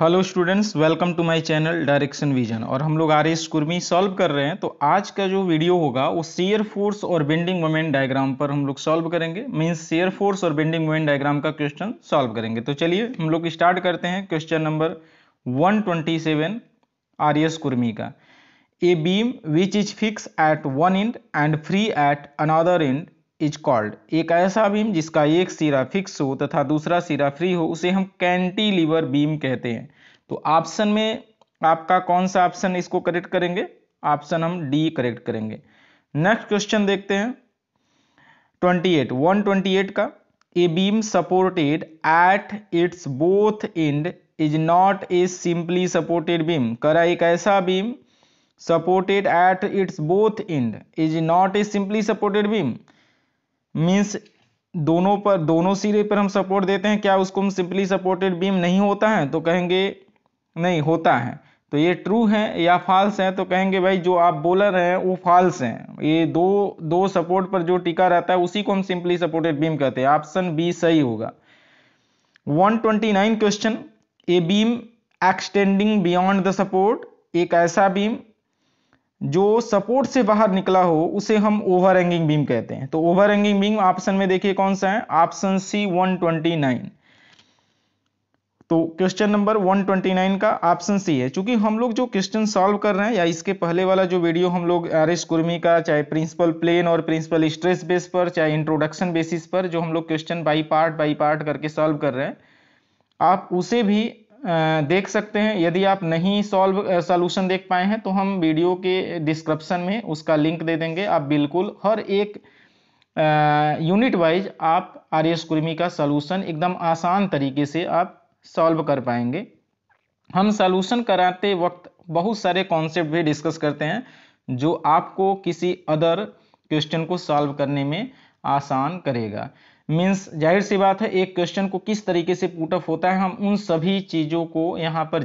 Hello students welcome to my channel direction vision और हम लोग आर एस कुर्मी सॉल्व कर रहे हैं तो आज का जो वीडियो होगा वो शेयर फोर्स और बेंडिंग मोमेंट डायग्राम पर हम लोग सॉल्व करेंगे मीन्स शेयर फोर्स और बेंडिंग मोमेंट डायग्राम का क्वेश्चन सॉल्व करेंगे तो चलिए हम लोग स्टार्ट करते हैं question number one twenty seven R S Khurmi का a beam which is fix at one end and free at another end is called एक ऐसा बीम जिसका एक सिरा फिक्स हो तथा दूसरा सिरा फ्री हो उसे हम कैंटीलीवर बीम कहते हैं तो ऑप्शन में आपका कौन सा ऑप्शन इसको करेक्ट करेंगे ऑप्शन हम डी करेक्ट करेंगे नेक्स्ट क्वेश्चन देखते हैं 28 128 का a beam supported at its both end is not a simply supported beam करा एक ऐसा beam supported at its both end is not a simply supported beam means दोनों पर दोनों सिरे पर हम सपोर्ट देते हैं क्या उसको हम सिंपली सपोर्टेड बीम नहीं होता है तो कहेंगे नहीं होता है तो ये ट्रू है या फॉल्स है तो कहेंगे भाई जो आप बोल रहे हैं वो फॉल्स हैं ये दो दो सपोर्ट पर जो टिका रहता है उसी को हम सिंपली सपोर्टेड बीम कहते हैं ऑप्शन बी सही होगा 129 question a beam extending beyond the support एक ऐसा बीम जो सपोर्ट से बाहर निकला हो उसे हम ओवर हैंगिंग बीम कहते हैं तो ओवर हैंगिंग बीम ऑप्शन में देखिए कौन सा है ऑप्शन सी 129 तो क्वेश्चन नंबर 129 का ऑप्शन सी है क्योंकि हम लोग जो क्वेश्चन सॉल्व कर रहे हैं या इसके पहले वाला जो वीडियो हम लोग आर एस कुर्मी का चाहे प्रिंसिपल प्लेन और प्रिंसिपल स्ट्रेस बेस पर चाहे इंट्रोडक्शन बेसिस पर जो हम लोग question by part by part करके सॉल्व कर रहे हैं आप उसे भी देख सकते हैं यदि आप नहीं सॉल्व सॉल्यूशन देख पाए हैं तो हम वीडियो के डिस्क्रिप्शन में उसका लिंक दे देंगे आप बिल्कुल हर एक यूनिट वाइज आप आर एस कुर्मी का सॉल्यूशन एकदम आसान तरीके से आप सॉल्व कर पाएंगे हम सॉल्यूशन कराते वक्त बहुत सारे कॉन्सेप्ट भी डिस्कस करते हैं जो आपको किसी अदर क्वेश्चन को सॉल्व करने में आसान करेगा मीन्स जाहिर सी बात है एक क्वेश्चन को किस तरीके से पुटअप होता है हम उन सभी चीज़ों को यहाँ पर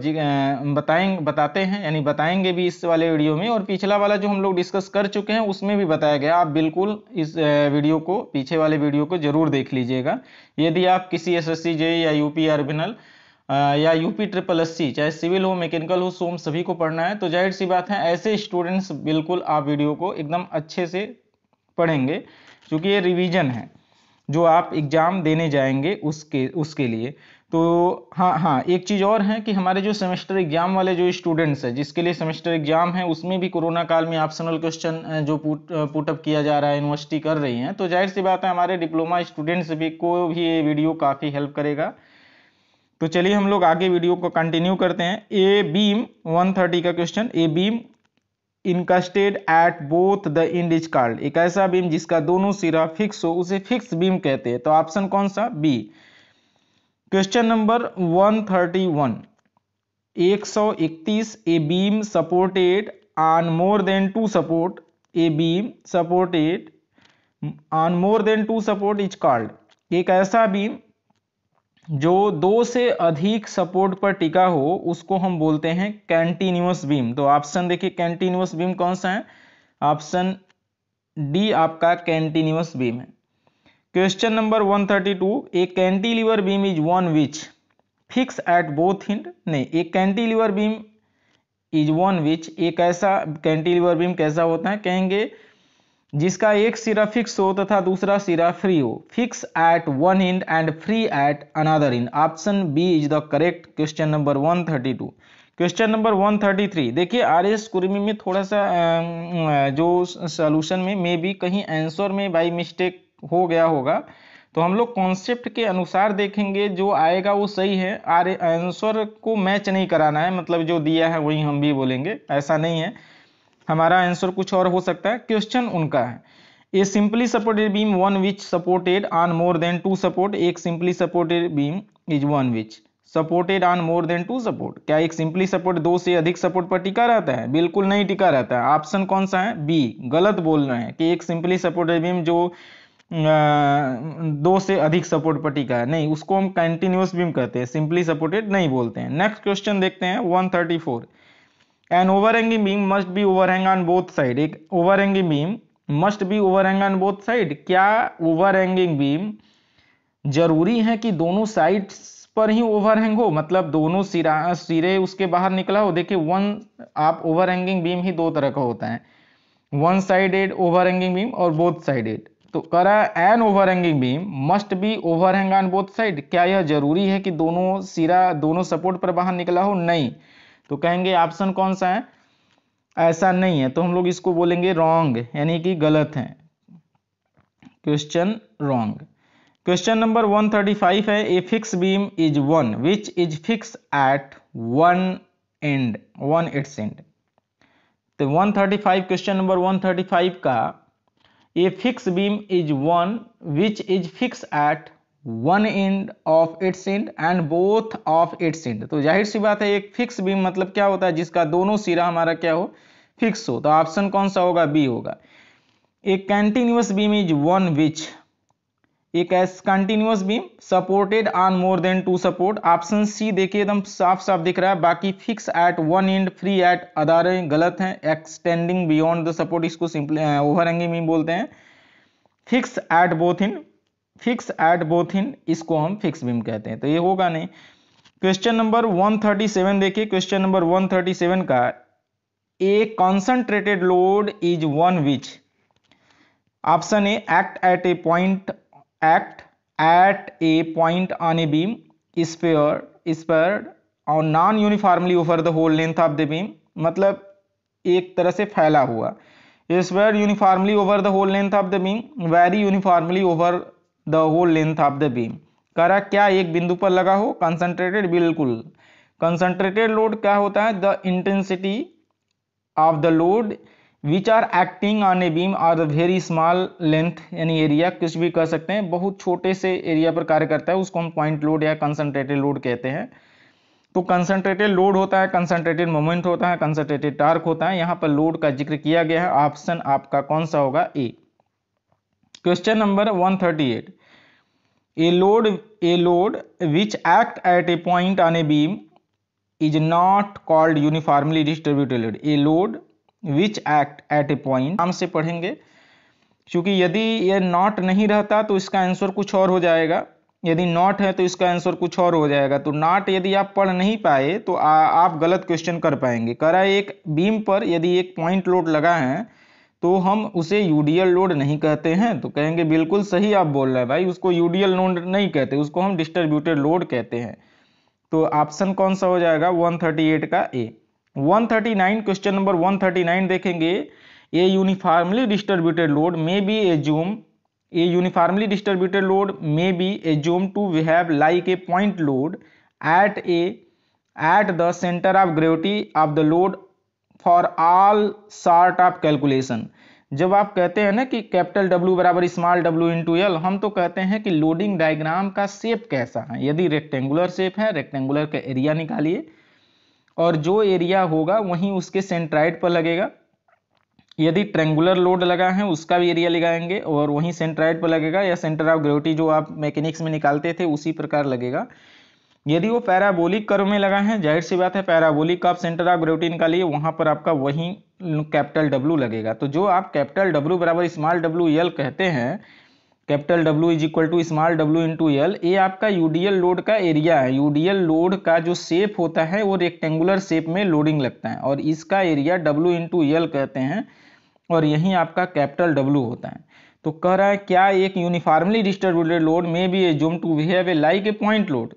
बताएं बताते हैं यानी बताएंगे भी इस वाले वीडियो में और पिछला वाला जो हम लोग डिस्कस कर चुके हैं उसमें भी बताया गया आप बिल्कुल इस वीडियो को पीछे वाले वीडियो को जरूर देख लीजिएगा यदि आप किसी एस एस या यूपी आर्बिनल या यूपी ट्रिपल एस सी चाहे सिविल हो मैकेनिकल हो सोम सभी को पढ़ना है तो जाहिर सी बात है ऐसे स्टूडेंट्स बिल्कुल आप वीडियो को एकदम अच्छे से पढ़ेंगे क्योंकि ये रिवीजन है जो आप एग्ज़ाम देने जाएंगे उसके उसके लिए तो हाँ हाँ एक चीज़ और है कि हमारे जो सेमेस्टर एग्ज़ाम वाले जो स्टूडेंट्स हैं जिसके लिए सेमेस्टर एग्ज़ाम है उसमें भी कोरोना काल में ऑप्शनल क्वेश्चन जो पुट पुटअप किया जा रहा है यूनिवर्सिटी कर रही हैं तो जाहिर सी बात है हमारे डिप्लोमा स्टूडेंट्स भी को भी ये वीडियो काफ़ी हेल्प करेगा तो चलिए हम लोग आगे वीडियो को कंटिन्यू करते हैं ए बीम 130 का question a beam encastred at both the is called एक ऐसा बीम जिसका दोनों सिरा फिक्स हो उसे फिक्स बीम कहते हैं तो ऑप्शन कौन सा B question number 131 131 a beam supported on more than two support a beam supported on more than two support is called एक ऐसा बीम जो दो से अधिक सपोर्ट पर टिका हो उसको हम बोलते हैं कैंटिन्यूस बीम तो ऑप्शन देखिए कैंटिन्यूस बीम कौन सा है ऑप्शन डी आपका कैंटिन्यूस बीम है question number 132 a cantilever beam is one which fix at both end नहीं a cantilever beam is one which एक ऐसा कैंटीलिवर बीम कैसा होता है कहेंगे जिसका एक सिरा फिक्स हो तथा दूसरा सिरा फ्री हो fix at one end and free at another end option B is the correct question number one thirty two question number one thirty three देखिए आर एस कुर्मी में थोड़ा सा जो सोलूशन में मे बी कहीं आंसर में by mistake हो गया होगा तो हम लोग कॉन्सेप्ट के अनुसार देखेंगे जो आएगा वो सही है आर आंसर को मैच नहीं कराना है मतलब जो दिया है वही हम भी बोलेंगे ऐसा नहीं है हमारा आंसर कुछ और हो सकता है क्वेश्चन उनका है a simply supported beam one which supported on more than two support एक simply supported beam is one which supported on more than two support क्या एक सिंपली सपोर्ट दो से अधिक सपोर्ट पर टिका रहता है बिल्कुल नहीं टिका रहता है ऑप्शन कौन सा है बी गलत बोल रहे हैं कि एक सिंपली सपोर्टेड बीम जो दो से अधिक सपोर्ट पर टिका है नहीं उसको हम कंटिन्यूस बीम कहते हैं सिंपली सपोर्टेड नहीं बोलते हैं नेक्स्ट क्वेश्चन देखते हैं 134 an overhanging beam must be overhang on both side एक overhanging beam must be overhang on both side क्या overhanging बीम जरूरी है कि दोनों साइड पर ही ओवरहैंग हो मतलब दोनों सिरा सिरे उसके बाहर निकला हो देखिए वन आप ओवरहैंगिंग बीम ही दो तरह का होता है वन साइडेड ओवरहैंगिंग बीम और बोथ साइडेड तो करा an overhanging beam must be overhang on both side क्या यह जरूरी है कि दोनों सिरा दोनों सपोर्ट पर बाहर निकला हो नहीं तो कहेंगे ऑप्शन कौन सा है ऐसा नहीं है तो हम लोग इसको बोलेंगे रॉन्ग यानी कि गलत है क्वेश्चन रॉन्ग क्वेश्चन नंबर 135 है a fix beam is one which is fix at one end one its end तो 135 क्वेश्चन नंबर 135 का a fix beam is one which is fix at one end of its end and both of its end तो जाहिर सी बात है एक fix beam मतलब क्या होता है जिसका दोनों सिरा हमारा क्या हो फिक्स हो तो ऑप्शन कौन सा होगा बी होगा एक continuous beam is one which एक continuous beam supported on more than two support option C देखिए एकदम साफ साफ दिख रहा है बाकी fix at one end free at other गलत हैं एक्सटेंडिंग बियॉन्ड द सपोर्ट इसको सिंपली ओवर हैंगिंग बीम बोलते हैं fix at both end fix at both end इसको हम फिक्स बीम कहते हैं तो ये होगा नहीं क्वेश्चन नंबर 137 देखिए क्वेश्चन नंबर 137 का a concentrated load is one which option A act at a point act at a point on a beam spread spread और non uniformly over the whole length of the beam मतलब एक तरह से फैला हुआ spread uniformly over the whole length of the beam very uniformly over the whole length of the beam कह रहा क्या एक बिंदु पर लगा हो कंसंट्रेटेड बिल्कुल कंसंट्रेटेड लोड क्या होता है the intensity of the load which are acting on a beam are very small length यानी एरिया कुछ भी कह सकते हैं बहुत छोटे से एरिया पर कार्य करता है उसको हम पॉइंट लोड या कंसनट्रेटेड लोड कहते हैं तो कंसंट्रेटेड लोड होता है कंसनट्रेटेड मोमेंट होता है कंसनट्रेटेड टार्क होता है यहाँ पर लोड का जिक्र किया गया है ऑप्शन आपका कौन सा होगा A question number one thirty eight a load a load which act at a point on a beam is not called uniformly distributed load a load which act at a point नाम से पढ़ेंगे क्योंकि यदि ये not नहीं रहता तो इसका आंसर कुछ और हो जाएगा यदि नॉट है तो इसका आंसर कुछ और हो जाएगा तो नॉट यदि आप पढ़ नहीं पाए तो आ, आप गलत क्वेश्चन कर पाएंगे करा एक बीम पर यदि एक पॉइंट लोड लगा है तो हम उसे यूडीएल लोड नहीं कहते हैं तो कहेंगे बिल्कुल सही आप बोल रहे हैं भाई उसको यूडीएल लोड नहीं कहते उसको हम डिस्ट्रीब्यूटेड लोड कहते हैं तो ऑप्शन कौन सा हो जाएगा 138 का ए 139 क्वेश्चन नंबर 139 देखेंगे a uniformly distributed load may be assume a uniformly distributed load may be assume to we have like a point load at a at the centre of gravity of the load for all sort of calculation जब आप कहते हैं ना कि capital W बराबर small W into L हम तो कहते हैं कि लोडिंग डायग्राम का शेप कैसा है यदि रेक्टेंगुलर शेप है रेक्टेंगुलर का एरिया निकालिए और जो एरिया होगा वहीं उसके सेंट्राइड पर लगेगा यदि ट्रेंगुलर लोड लगा है उसका भी एरिया लगाएंगे और वहीं सेंट्राइड पर लगेगा या सेंटर ऑफ ग्रेविटी जो आप मैकेनिक्स में निकालते थे उसी प्रकार लगेगा यदि वो पैराबोलिक कर्व में लगा है जाहिर सी बात है पैराबोलिक आप सेंटर ऑफ ग्रेविटी निकालिए वहां पर आपका वही कैपिटल डब्ल्यू लगेगा तो जो आप कैपिटल डब्ल्यू बराबर स्मॉल डब्ल्यू एल कहते हैं capital W is equal to small W to L ये आपका यूडीएल लोड का एरिया है यूडीएल लोड का जो शेप होता है वो रेक्टेंगुलर शेप में लोडिंग लगता है और इसका एरिया डब्ल्यू इंटू एल कहते हैं और यही आपका कैपिटल डब्ल्यू होता है तो कह रहा है क्या एक uniformly distributed load may be assume to behave a like a point load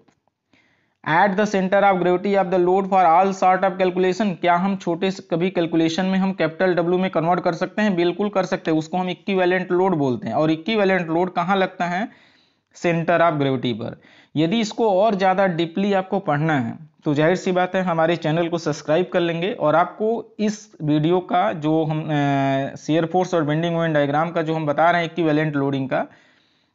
at the centre of gravity of the load for all sort of calculation क्या हम छोटे कभी कैलकुलेशन में हम कैपिटल डब्ल्यू में कन्वर्ट कर सकते हैं बिल्कुल कर सकते हैं उसको हम इक्की वैलेंट लोड बोलते हैं और इक्की वैलेंट लोड कहाँ लगता है सेंटर ऑफ ग्रेविटी पर यदि इसको और ज़्यादा डीपली आपको पढ़ना है तो जाहिर सी बात है हमारे चैनल को सब्सक्राइब कर लेंगे और आपको इस वीडियो का जो हम शेयर फोर्स और बेंडिंग मोमेंट डायग्राम का जो हम बता रहे हैं इक्की वैलेंट लोडिंग का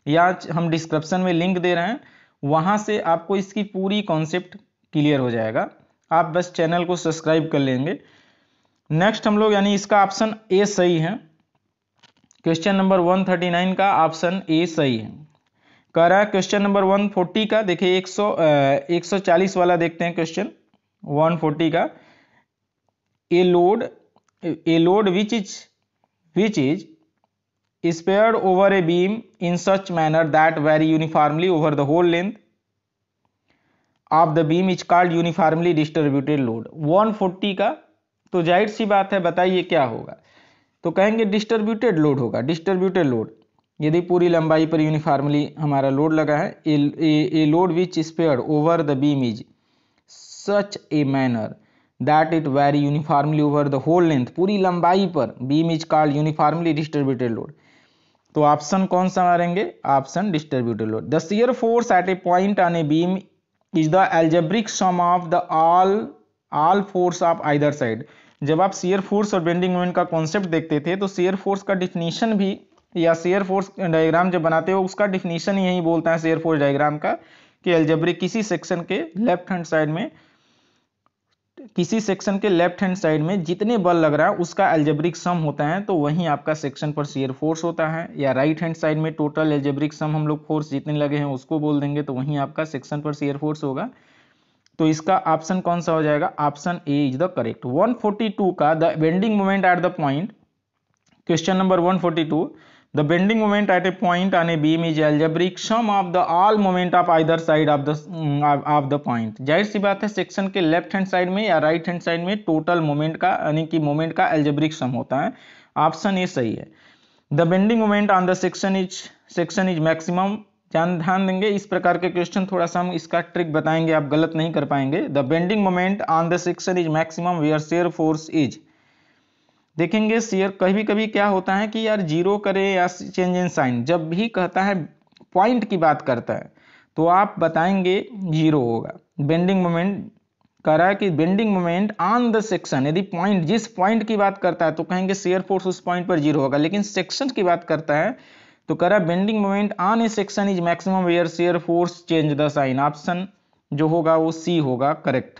या हम डिस्क्रिप्शन में लिंक दे रहे हैं वहाँ से आपको इसकी पूरी कॉन्सेप्ट क्लियर हो जाएगा आप बस चैनल को सब्सक्राइब कर लेंगे नेक्स्ट हम लोग यानी इसका ऑप्शन ए सही है क्वेश्चन नंबर 139 का ऑप्शन ए सही है कह रहा है क्वेश्चन नंबर 140 का देखिए 100 140 वाला देखते हैं क्वेश्चन 140 का a load a load which is which is is paired over a beam in such manner that vary uniformly over the whole length of the beam is called uniformly distributed load 140 का तो जाहिर सी बात है बताइए क्या होगा तो कहेंगे डिस्ट्रीब्यूटेड लोड होगा डिस्ट्रीब्यूटेड लोड यदि पूरी लंबाई पर यूनिफॉर्मली हमारा लोड लगा है a load which spread over the beam is such a manner that it vary uniformly over the whole length पूरी लंबाई पर beam is called uniformly distributed load तो ऑप्शन कौन सा मारेंगे option distributive load the shear force at a point on a beam is the algebraic sum of the all all force of either side जब आप shear force और bending moment का concept देखते थे तो सियर फोर्स का definition भी या शेयर फोर्स डायग्राम जब बनाते हो उसका डिफिनीशन यही बोलता है शेयर फोर्स डायग्राम का कि एल्जेब्रिक किसी सेक्शन के लेफ्ट हैंड साइड में किसी सेक्शन के लेफ्ट हैंड साइड में जितने बल लग रहा है उसका एल्जेब्रिक सम होता है तो वहीं आपका सेक्शन पर शेयर फोर्स होता है या राइट हैंड साइड में टोटल एल्जेब्रिक सम हम लोग फोर्स जितने लगे हैं उसको बोल देंगे तो वहीं आपका सेक्शन पर शेयर फोर्स होगा तो इसका ऑप्शन कौन सा हो जाएगा option A is the correct one का the bending moment at the point question number one The bending moment at a point on a beam is algebraic sum of the all moment of either side of the mm, of the point. जाहिर सी बात है section के left hand side में या right hand side में total moment का यानी कि मोमेंट का एल्जेब्रिक सम होता है ऑप्शन ए सही है the bending moment on the section is section is maximum ध्यान ध्यान देंगे इस प्रकार के क्वेश्चन थोड़ा सा हम इसका ट्रिक बताएंगे आप गलत नहीं कर पाएंगे the bending moment on the section is maximum where shear force is देखेंगे शेयर कभी कभी क्या होता है कि यार जीरो करे या चेंज इन साइन जब भी कहता है पॉइंट की बात करता है तो आप बताएंगे जीरो होगा बेंडिंग मोमेंट कह रहा है कि bending moment on the section यदि पॉइंट जिस पॉइंट की बात करता है तो कहेंगे शेयर फोर्स उस पॉइंट पर जीरो होगा लेकिन सेक्शन की बात करता है तो कह रहा है bending moment on a section is maximum where shear force change the sign option जो होगा वो सी होगा करेक्ट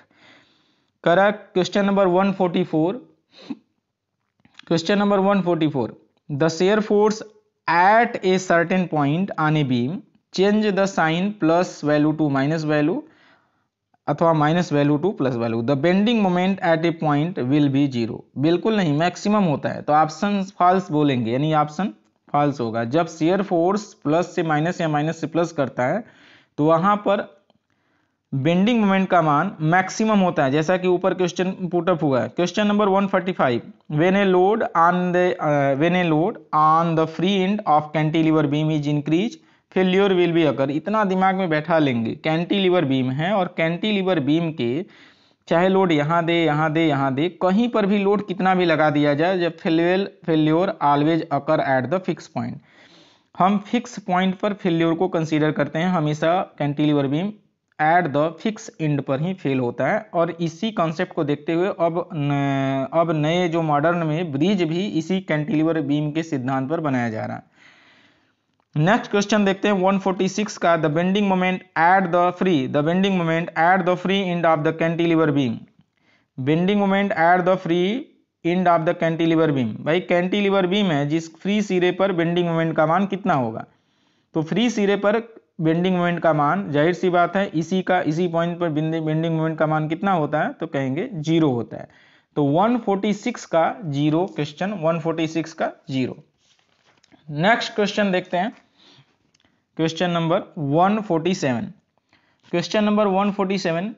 कह रहा है question number four question number 144 the shear force at a certain point on a beam change the sign plus value to minus value अथवा minus value to plus value the bending moment at a point will be zero बिल्कुल नहीं maximum होता है तो option false बोलेंगे यानी option false होगा जब शेयर फोर्स प्लस से माइनस या माइनस से प्लस करता है तो वहां पर बेंडिंग मोमेंट का मान मैक्सिमम होता है जैसा कि ऊपर क्वेश्चन पुटअप हुआ है question number 145 when a load on the when a load on the free end of cantilever beam is increase failure will be अगर इतना दिमाग में बैठा लेंगे कैंटीलीवर बीम है और कैंटीलीवर बीम के चाहे लोड यहाँ दे यहाँ दे यहाँ दे कहीं पर भी लोड कितना भी लगा दिया जाए जब fail failure always occur at the fix point हम फिक्स पॉइंट पर फेल्योर को कंसीडर करते हैं हमेशा cantilever beam at the fix end पर ही फेल होता है और इसी कॉन्सेप्ट को देखते हुए अब न, अब नए जो मॉडर्न में ब्रिज भी इसी कैंटिलीवर बीम के सिद्धांत पर बनाया जा रहा है नेक्स्ट क्वेश्चन देखते हैं 146 का the bending moment at the free the bending moment at the free end of the cantilever beam bending moment at the free end of the cantilever beam भाई कैंटिलीवर बीम है जिस free सिरे पर bending moment का मान कितना होगा तो फ्री सिरे पर बेंडिंग मोमेंट का मान जाहिर सी बात है इसी का इसी पॉइंट पर बेंडिंग मोमेंट का मान कितना होता है तो कहेंगे जीरो होता है तो 146 का जीरो क्वेश्चन 146 का जीरो नेक्स्ट क्वेश्चन देखते हैं क्वेश्चन नंबर 147 क्वेश्चन नंबर 147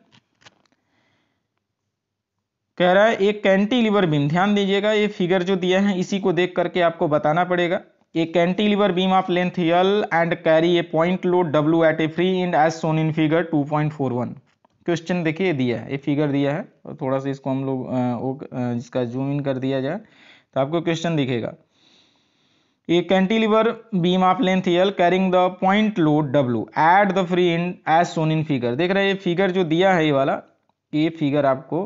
कह रहा है एक कैंटी लिवर बीम ध्यान दीजिएगा ये फिगर जो दिया है इसी को देख करके आपको बताना पड़ेगा a cantilever beam of length L and carry a point load W at a free end as shown in figure 2.41 question देखिए दिया है ये फिगर दिया है और थोड़ा सा इसको हम लोग इसका जूम इन कर दिया जाए तो आपको क्वेश्चन दिखेगा a cantilever beam of length L carrying the point load W at the free end as shown in figure देख रहे ये फिगर जो दिया है ये वाला ये फिगर आपको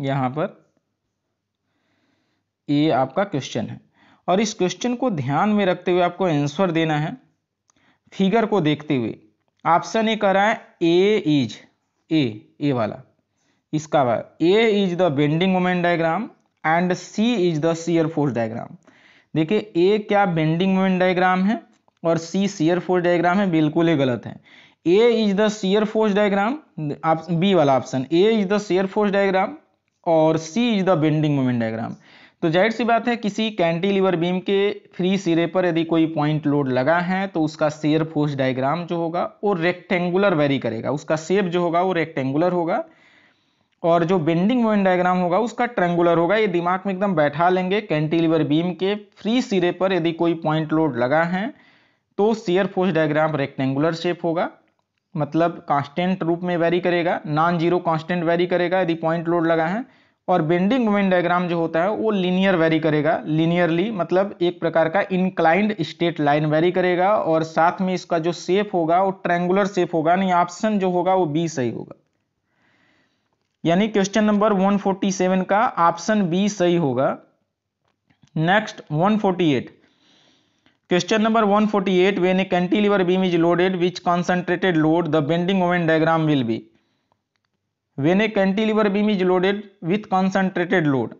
यहां पर ये आपका क्वेश्चन है और इस क्वेश्चन को ध्यान में रखते हुए आपको आंसर देना है फिगर को देखते हुए ऑप्शन ए कह रहा है ए इज ए ए वाला इसका A is the bending moment diagram and C is the shear force diagram देखिए ए क्या बेंडिंग मोमेंट डायग्राम है और सी सीयर फोर्स डायग्राम है बिल्कुल ही गलत है A is the shear force diagram B वाला option A is the shear force diagram और C is the bending moment diagram तो जाहिर सी बात है किसी कैंटीलिवर बीम के फ्री सिरे पर यदि कोई पॉइंट लोड लगा है तो उसका शेयर फोर्स डायग्राम जो होगा वो रेक्टेंगुलर वेरी करेगा उसका शेप जो होगा वो रेक्टेंगुलर होगा और जो बेंडिंग मोमेंट डायग्राम होगा उसका ट्रेंगुलर होगा ये दिमाग में एकदम बैठा लेंगे कैंटीलिवर बीम के फ्री सिरे पर यदि कोई पॉइंट लोड लगा है तो shear force diagram rectangular shape होगा मतलब कांस्टेंट रूप में वेरी करेगा नॉन जीरो कांस्टेंट वेरी करेगा यदि पॉइंट लोड लगा है और बेंडिंग मोमेंट डायग्राम जो होता है वो लीनियर वेरी करेगा लीनियरली मतलब एक प्रकार का इंक्लाइंड स्टेट लाइन वेरी करेगा और साथ में इसका जो सेप होगा वो ट्रेंगुलर सेप होगा यानी ऑप्शन जो होगा वो बी सही होगा यानी क्वेश्चन नंबर 147 का ऑप्शन बी सही होगा next 148 question number 148 when a cantilever beam is loaded with concentrated load the bending moment diagram will be when a cantilever beam is loaded with concentrated load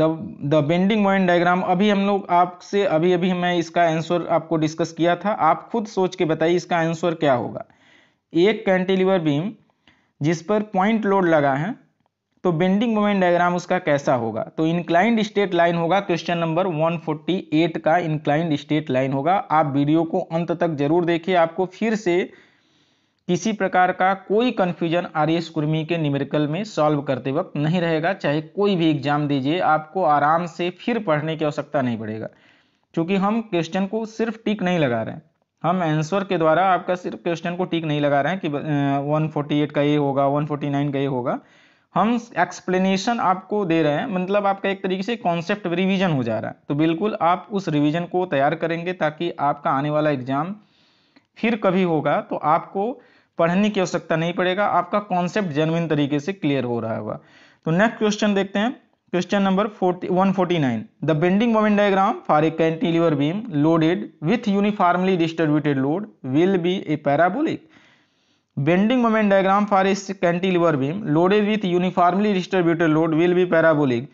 the the bending moment diagram अभी हम लोग आपसे अभी अभी मैं इसका answer आपको discuss किया था आप खुद सोच के बताइए इसका आंसर क्या होगा एक कैंटिलीवर बीम जिस पर पॉइंट लोड लगा है तो बेंडिंग मोमेंट डायग्राम उसका कैसा होगा तो इंक्लाइंड स्टेट लाइन होगा क्वेश्चन नंबर 148 का इंक्लाइंड स्टेट लाइन होगा आप वीडियो को अंत तक जरूर देखिए आपको फिर से किसी प्रकार का कोई कन्फ्यूजन आर एस कुर्मी के न्यूमेरिकल में सॉल्व करते वक्त नहीं रहेगा चाहे कोई भी एग्जाम दीजिए आपको आराम से फिर पढ़ने की आवश्यकता नहीं पड़ेगा क्योंकि हम क्वेश्चन को सिर्फ टिक नहीं लगा रहे हैं हम आंसर के द्वारा आपका सिर्फ क्वेश्चन को टिक नहीं लगा रहे हैं कि 148 का ये होगा 149 का ये होगा हम एक्सप्लेनेशन आपको दे रहे हैं मतलब आपका एक तरीके से कॉन्सेप्ट रिवीजन हो जा रहा है तो बिल्कुल आप उस रिवीजन को तैयार करेंगे ताकि आपका आने वाला एग्जाम फिर कभी होगा तो आपको पढ़ने की आवश्यकता नहीं पड़ेगा आपका कॉन्सेप्ट जेनविन तरीके से क्लियर हो रहा होगा तो नेक्स्ट क्वेश्चन देखते हैं question number one forty nine the bending moment diagram for a cantilever beam loaded with uniformly distributed load will be a parabolic bending moment diagram for a cantilever beam loaded with uniformly distributed load will be parabolic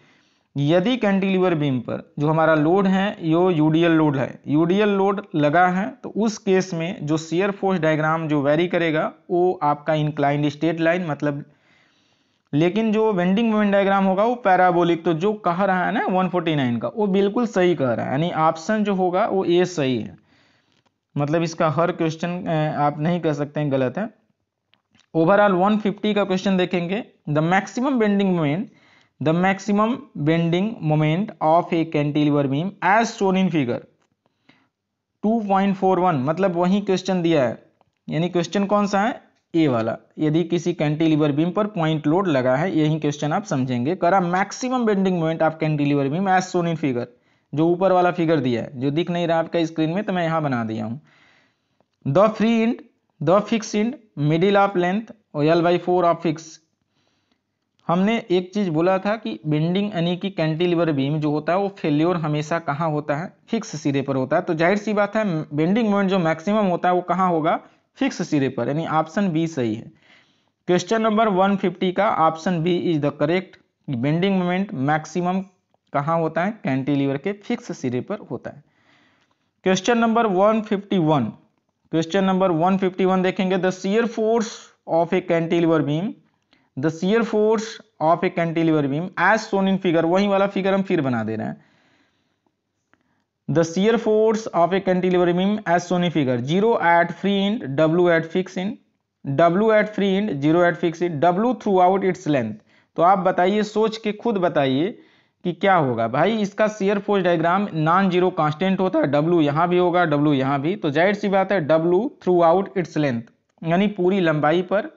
यदि cantilever beam पर जो हमारा load है यो UDL load है UDL load लगा है तो उस केस में जो सीयर फोर्स डायग्राम जो वेरी करेगा वो आपका इंक्लाइंड स्टेट लाइन मतलब लेकिन जो वेंडिंग मोमेंट डायग्राम होगा वो पैराबोलिक तो जो कह रहा है ना 149 का वो बिल्कुल सही कह रहा है यानी ऑप्शन जो होगा वो ए सही है मतलब इसका हर क्वेश्चन आप नहीं कह सकते हैं गलत है ओवरऑल 150 का क्वेश्चन देखेंगे the maximum bending moment the maximum bending moment of a cantilever beam as shown in figure 2.41 मतलब वही क्वेश्चन दिया है यानी क्वेश्चन कौन सा है ए वाला यदि किसी कैंटिलीवर बीम पर पॉइंट लोड लगा है यही क्वेश्चन आप समझेंगे करा maximum bending moment of cantilever beam as shown in figure जो ऊपर वाला फिगर दिया है जो दिख नहीं रहा आपका स्क्रीन में तो मैं यहाँ बना दिया हूँ the free end the fix end middle of length L by four of fix हमने एक चीज़ बोला था कि बेंडिंग यानी कि कैंटिलीवर बीम जो होता है वो फेल्योर हमेशा कहाँ होता है फिक्स सिरे पर होता है तो जाहिर सी बात है बेंडिंग मोमेंट जो मैक्सिमम होता है वो कहाँ होगा फिक्स सिरे पर यानी ऑप्शन बी सही है क्वेश्चन नंबर 150 का option B is the correct bending moment maximum कहाँ होता है कैंटिलीवर के फिक्स सिरे पर होता है question number one question number one देखेंगे the shear force of a cantilever beam the shear force of a cantilever beam as shown in figure वही वाला फिगर हम फिर बना दे रहे हैं the shear force of a cantilever beam as shown in figure zero at free end W at fix end W at free end zero at fix end W throughout its length तो आप बताइए सोच के खुद बताइए कि क्या होगा भाई इसका shear force diagram non zero constant होता है डब्ल्यू यहां भी होगा डब्ल्यू यहां भी तो जाहिर सी बात है W throughout its length यानी पूरी लंबाई पर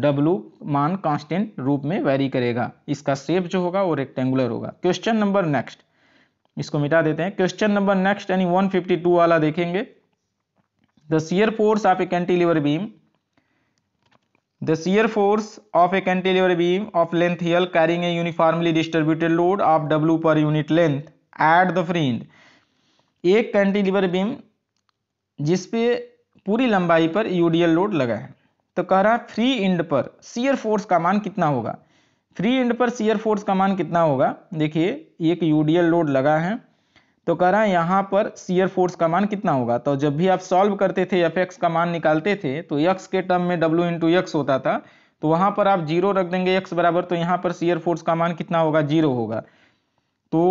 डब्लू मान कांस्टेंट रूप में वैरी करेगा इसका शेप जो होगा वो रेक्टेंगुलर होगा क्वेश्चन नंबर नेक्स्ट इसको मिटा देते हैं क्वेश्चन नंबर नेक्स्ट यानी 152 वाला देखेंगे the shear force of a cantilever beam the shear force of a cantilever beam of length L carrying a uniformly distributed load of W per unit length at the free एक cantilever beam जिसपे पूरी लंबाई पर UDL load लगा है तो कह रहा फ्री इंड पर सीयर फोर्स का मान कितना होगा फ्री इंड पर सीयर फोर्स का मान कितना होगा देखिए एक यूडीएल लोड लगा है तो कह रहा है यहाँ पर सीयर फोर्स का मान कितना होगा तो जब भी आप सॉल्व करते थे एफ एक्स का मान निकालते थे तो यक्स के टर्म में डब्ल्यू इंटू यक्स होता था तो वहाँ पर आप जीरो रख देंगे यक्स बराबर तो यहाँ पर सीयर फोर्स का मान कितना होगा जीरो होगा तो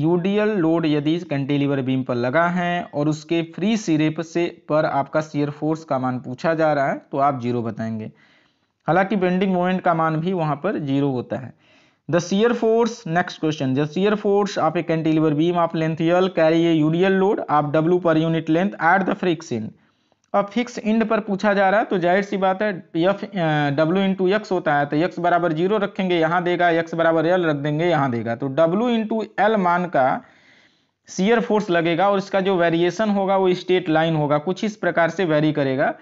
यूडीएल लोड यदि कैंटिलीवर बीम पर लगा है और उसके फ्री सिरे से पर आपका सीयर फोर्स का मान पूछा जा रहा है तो आप जीरो बताएंगे हालांकि बेंडिंग मोमेंट का मान भी वहां पर जीरो होता है the shear force next question the shear force आप एक कैंटिलीवर बीम आप length L carry a UDL load आप W per unit length at the fix end अब फिक्स इंड पर पूछा जा रहा है तो जाहिर सी बात है यफ डब्ल्यू इंटू यक्स होता है तो यक्स बराबर जीरो रखेंगे यहाँ देगा यक्स बराबर एल रख देंगे यहाँ देगा तो डब्ल्यू इंटू एल मान का सीयर फोर्स लगेगा और इसका जो वेरिएशन होगा वो स्टेट लाइन होगा कुछ इस प्रकार से वेरी करेगा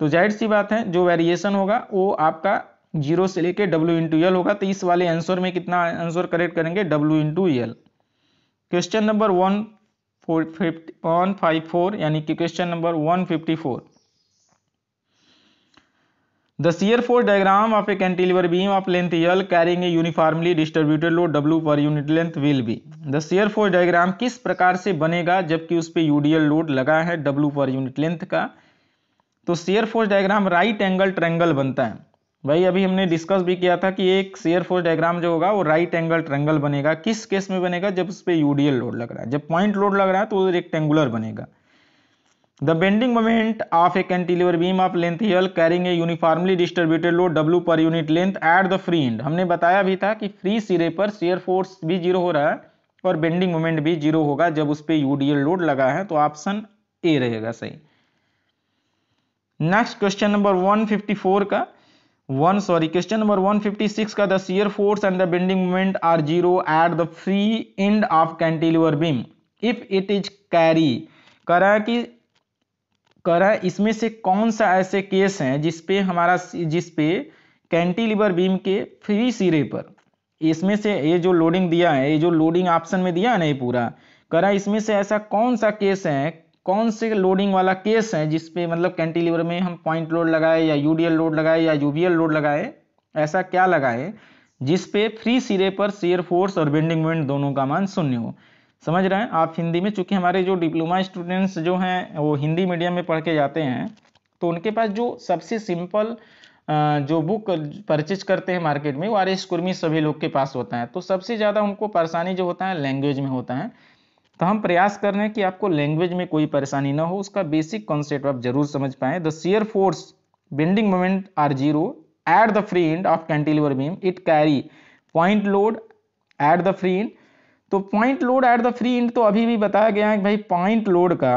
तो जाहिर सी बात है जो वेरिएशन होगा वो आपका जीरो से लेके डब्ल्यू इंटू एल होगा तो इस वाले आंसर में कितना आंसर करेक्ट करेंगे W into L question number one four one five four यानी कि question number one fifty four the shear force diagram of a cantilever beam of length L carrying a uniformly distributed load W per unit length will be the shear force diagram किस प्रकार से बनेगा जबकि उस पर UDL load लगा है W per unit length का तो shear force diagram right angle triangle बनता है वही अभी हमने डिस्कस भी किया था कि एक शेयर फोर्स डायग्राम जो होगा वो राइट एंगल ट्रेंगल बनेगा किस केस में बनेगा जब उस पर यूडीएल लोड लग रहा है जब पॉइंट लोड लग रहा है तो वो रेक्टेंगुलर बनेगा the bending moment of a cantilever beam of length L carrying a uniformly distributed load W per unit length at the free end हमने बताया भी था कि फ्री सिरे पर शेयर फोर्स भी जीरो हो रहा है और बेंडिंग मोमेंट भी जीरो होगा जब उस पर यूडीएल लोड लगा है तो ऑप्शन ए रहेगा सही नेक्स्ट क्वेश्चन नंबर 154 का वन सॉरी क्वेश्चन नंबर 156 का the shear force and the bending moment are zero at the free end of cantilever beam if it is carry करा कि करा इसमें से कौन सा ऐसे केस हैं जिसपे हमारा जिसपे कैंटिलीवर बीम के फ्री सिरे पर इसमें से ये जो लोडिंग दिया है ये जो लोडिंग ऑप्शन में दिया है ना ये पूरा करा इसमें से ऐसा कौन सा केस है कौन से लोडिंग वाला केस है जिसपे मतलब कैंटिलीवर में हम पॉइंट लोड लगाए या यूडीएल लोड लगाए या यूबीएल लोड लगाए ऐसा क्या लगाए जिसपे फ्री सिरे पर शेयर फोर्स और बेंडिंग मोमेंट दोनों का मान शून्य हो समझ रहे हैं आप हिंदी में चूंकि हमारे जो डिप्लोमा स्टूडेंट्स जो हैं वो हिंदी मीडियम में पढ़ के जाते हैं तो उनके पास जो सबसे सिंपल जो बुक परचेज करते हैं मार्केट में वो आर एस कुर्मी सभी लोग के पास होता है तो सबसे ज़्यादा उनको परेशानी जो होता है लैंग्वेज में होता है तो हम प्रयास कर रहे हैं कि आपको लैंग्वेज में कोई परेशानी ना हो उसका बेसिक कॉन्सेप्ट आप जरूर समझ पाए the shear force bending moment are zero at the free end of cantilever beam it carry point load at the free end तो point load at the free end तो अभी भी बताया गया है कि भाई पॉइंट लोड का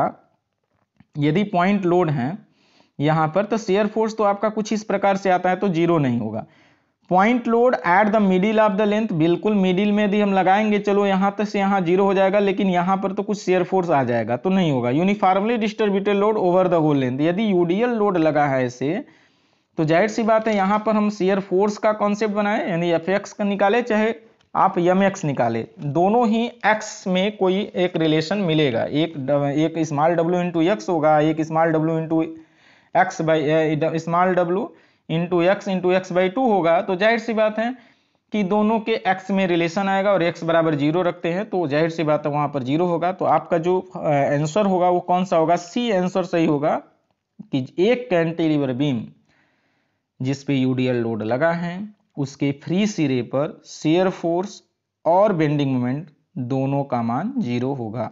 यदि पॉइंट लोड है यहां पर तो शेयर फोर्स तो आपका कुछ इस प्रकार से आता है तो जीरो नहीं होगा point load at the middle of the length बिल्कुल मिडिल में यदि हम लगाएंगे चलो यहाँ तक से यहाँ जीरो हो जाएगा लेकिन यहाँ पर तो कुछ शेयर फोर्स आ जाएगा तो नहीं होगा uniformly distributed load over the whole length यदि यूडीएल लोड लगा है ऐसे तो जाहिर सी बात है यहाँ पर हम शेयर फोर्स का कॉन्सेप्ट बनाए यानी एफ एक्स का निकाले चाहे आप यम एक्स निकाले दोनों ही एक्स में कोई एक रिलेशन मिलेगा एक एक स्मॉल डब्ल्यू इंटू एक्स होगा एक small W into x by small W into x into x by two होगा तो जाहिर सी बात है कि दोनों के एक्स में रिलेशन आएगा और एक्स बराबर जीरो रखते हैं तो जाहिर सी बात है वहां पर जीरो होगा तो आपका जो आंसर होगा वो कौन सा होगा सी आंसर सही होगा कि एक कैंटिलीवर बीम जिस पे यूडीएल लोड लगा है उसके फ्री सिरे पर शेयर फोर्स और बेंडिंग मोमेंट दोनों का मान जीरो होगा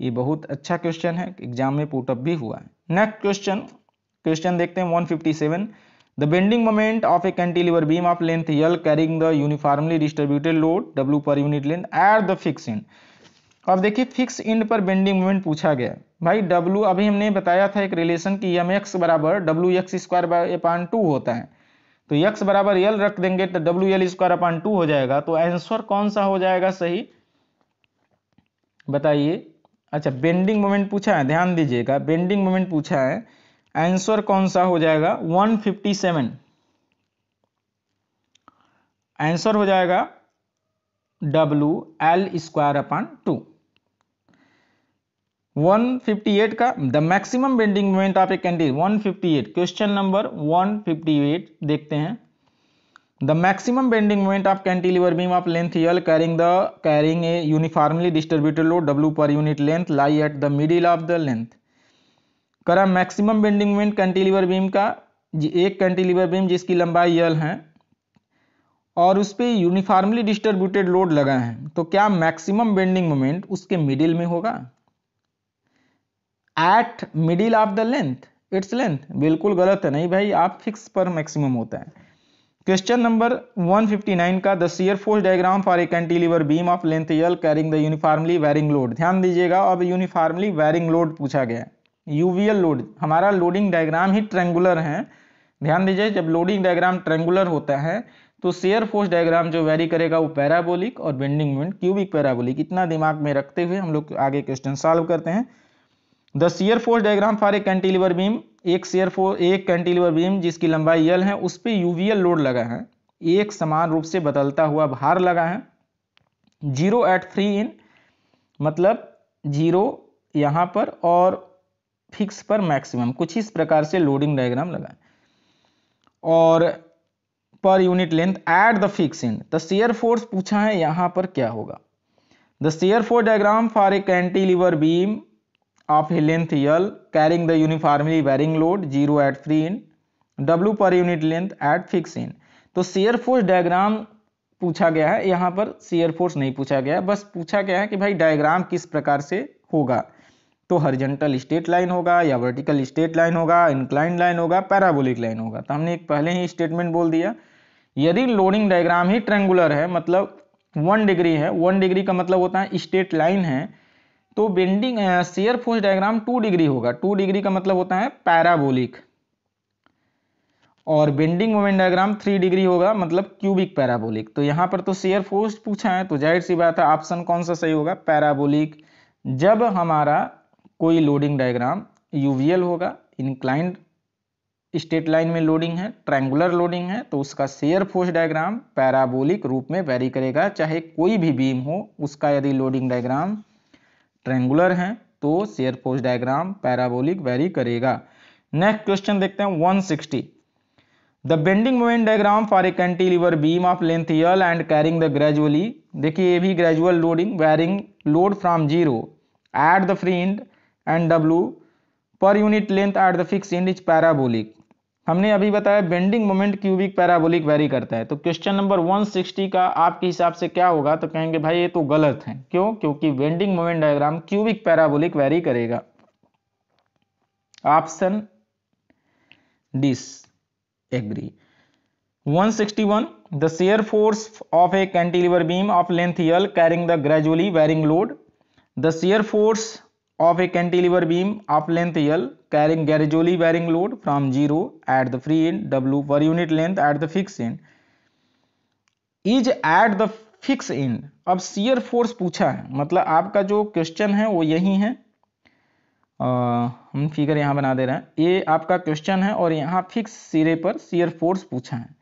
ये बहुत अच्छा क्वेश्चन है एग्जाम में पुटअप भी हुआ है नेक्स्ट क्वेश्चन क्वेश्चन देखते हैं 157 The bending moment of a cantilever beam of length L carrying the uniformly distributed load W per unit length at the fixed end. अब देखिए फिक्स इंड पर बेंडिंग मोमेंट पूछा गया भाई W अभी हमने बताया था एक रिलेशन कि एम एक्स बराबर डब्ल्यू x square by upon two होता है तो x बराबर एल रख देंगे तो W L square upon two हो जाएगा तो आंसर कौन सा हो जाएगा सही बताइए अच्छा बेंडिंग मोमेंट पूछा है ध्यान दीजिएगा बेंडिंग मोमेंट पूछा है आंसर कौन सा हो जाएगा 157 आंसर हो जाएगा डब्ल्यू एल स्क्वायर अपॉन टू 158 का the maximum bending moment of a candle 158 question number 158 देखते हैं the maximum bending moment of cantilever beam of length L carrying the carrying a uniformly distributed load W per unit length lie at the middle of the length करा maximum bending moment cantilever beam का एक cantilever beam जिसकी लंबाई यल है और उस पर uniformly distributed load लगा है तो क्या मैक्सिमम बेंडिंग मोमेंट उसके मिडिल में होगा at middle of the length its length बिल्कुल गलत है नहीं भाई आप फिक्स पर मैक्सिमम होता है क्वेश्चन नंबर 159 का the shear force diagram for a cantilever beam of length L carrying the uniformly varying load ध्यान दीजिएगा अब यूनिफॉर्मली वेरिंग लोड पूछा गया है यूवीएल लोड हमारा लोडिंग डायग्राम ही ट्रेंगुलर है ध्यान दीजिए जब लोडिंग डायग्राम ट्रेंगुलर होता है तो शेयर फोर्स डायग्राम जो वेरी करेगा वो पैराबोलिक और बेंडिंग मोमेंट क्यूबिक पैराबोलिक इतना दिमाग में रखते हुए हम लोग आगे क्वेश्चन सॉल्व करते हैं the shear force diagram for a cantilever beam एक शेयर फोर्स एक कैंटिलीवर बीम जिसकी लंबाई यल है उस पर यूवीएल लोड लगा है एक समान रूप से बदलता हुआ भार लगा है जीरो एट थ्री इन मतलब जीरो यहाँ पर और फिक्स पर मैक्सिमम कुछ इस प्रकार से लोडिंग डायग्राम लगाएं और per unit length at the fix end the shear force पूछा है यहां पर क्या होगा the shear force diagram for a cantilever beam of a length L carrying the uniformly varying load zero at free end W per unit length at fix end तो shear force diagram पूछा गया है यहाँ पर shear force नहीं पूछा गया बस पूछा गया है कि भाई डायग्राम किस प्रकार से होगा तो हरिजेंटल स्टेट लाइन होगा या वर्टिकल स्टेट लाइन होगा इंक्लाइन लाइन होगा पैराबोलिक लाइन होगा तो हमने एक पहले ही स्टेटमेंट बोल दिया यदि लोडिंग डायग्राम ही ट्रेंगुलर है मतलब वन डिग्री है वन डिग्री का मतलब होता है स्टेट लाइन है तो bending shear force diagram two degree होगा टू डिग्री का मतलब होता है पैराबोलिक और bending moment diagram three degree होगा मतलब क्यूबिक पैराबोलिक तो यहां पर तो शेयर फोर्स पूछा है तो जाहिर सी बात है ऑप्शन कौन सा सही होगा पैराबोलिक जब हमारा कोई लोडिंग डायग्राम यूवीएल होगा इंक्लाइंड स्टेट लाइन में लोडिंग है ट्रैंगुलर लोडिंग है तो उसका शेयर फोर्स डायग्राम पैराबोलिक रूप में वैरी करेगा चाहे कोई भी बीम हो उसका यदि लोडिंग डायग्राम ट्रैंगुलर है तो shear force diagram parabolic vary करेगा नेक्स्ट क्वेश्चन देखते हैं one the bending moment diagram for a cantilever beam of length l and carrying the gradually देखिए ये भी gradual loading varying load from zero at the free end and डब्ल्यू per unit length at the fix end is parabolic हमने अभी बताया bending moment cubic parabolic vary करता है तो क्वेश्चन नंबर 160 का आपके हिसाब से क्या होगा तो कहेंगे भाई ये तो गलत है क्यों क्योंकि bending moment diagram cubic parabolic vary करेगा option disagree 161 the shear force of a cantilever beam of length L carrying the gradually varying load the shear force of a cantilever beam of length L carrying gradually varying load from 0 at the free end W per unit length at the fixed end is at the fixed end अब shear force पूछा है मतलब आपका जो question है वो यही है आ, हम फिगर यहाँ बना दे रहे हैं ये आपका क्वेश्चन है और यहाँ फिक्स सिरे पर shear force पूछा है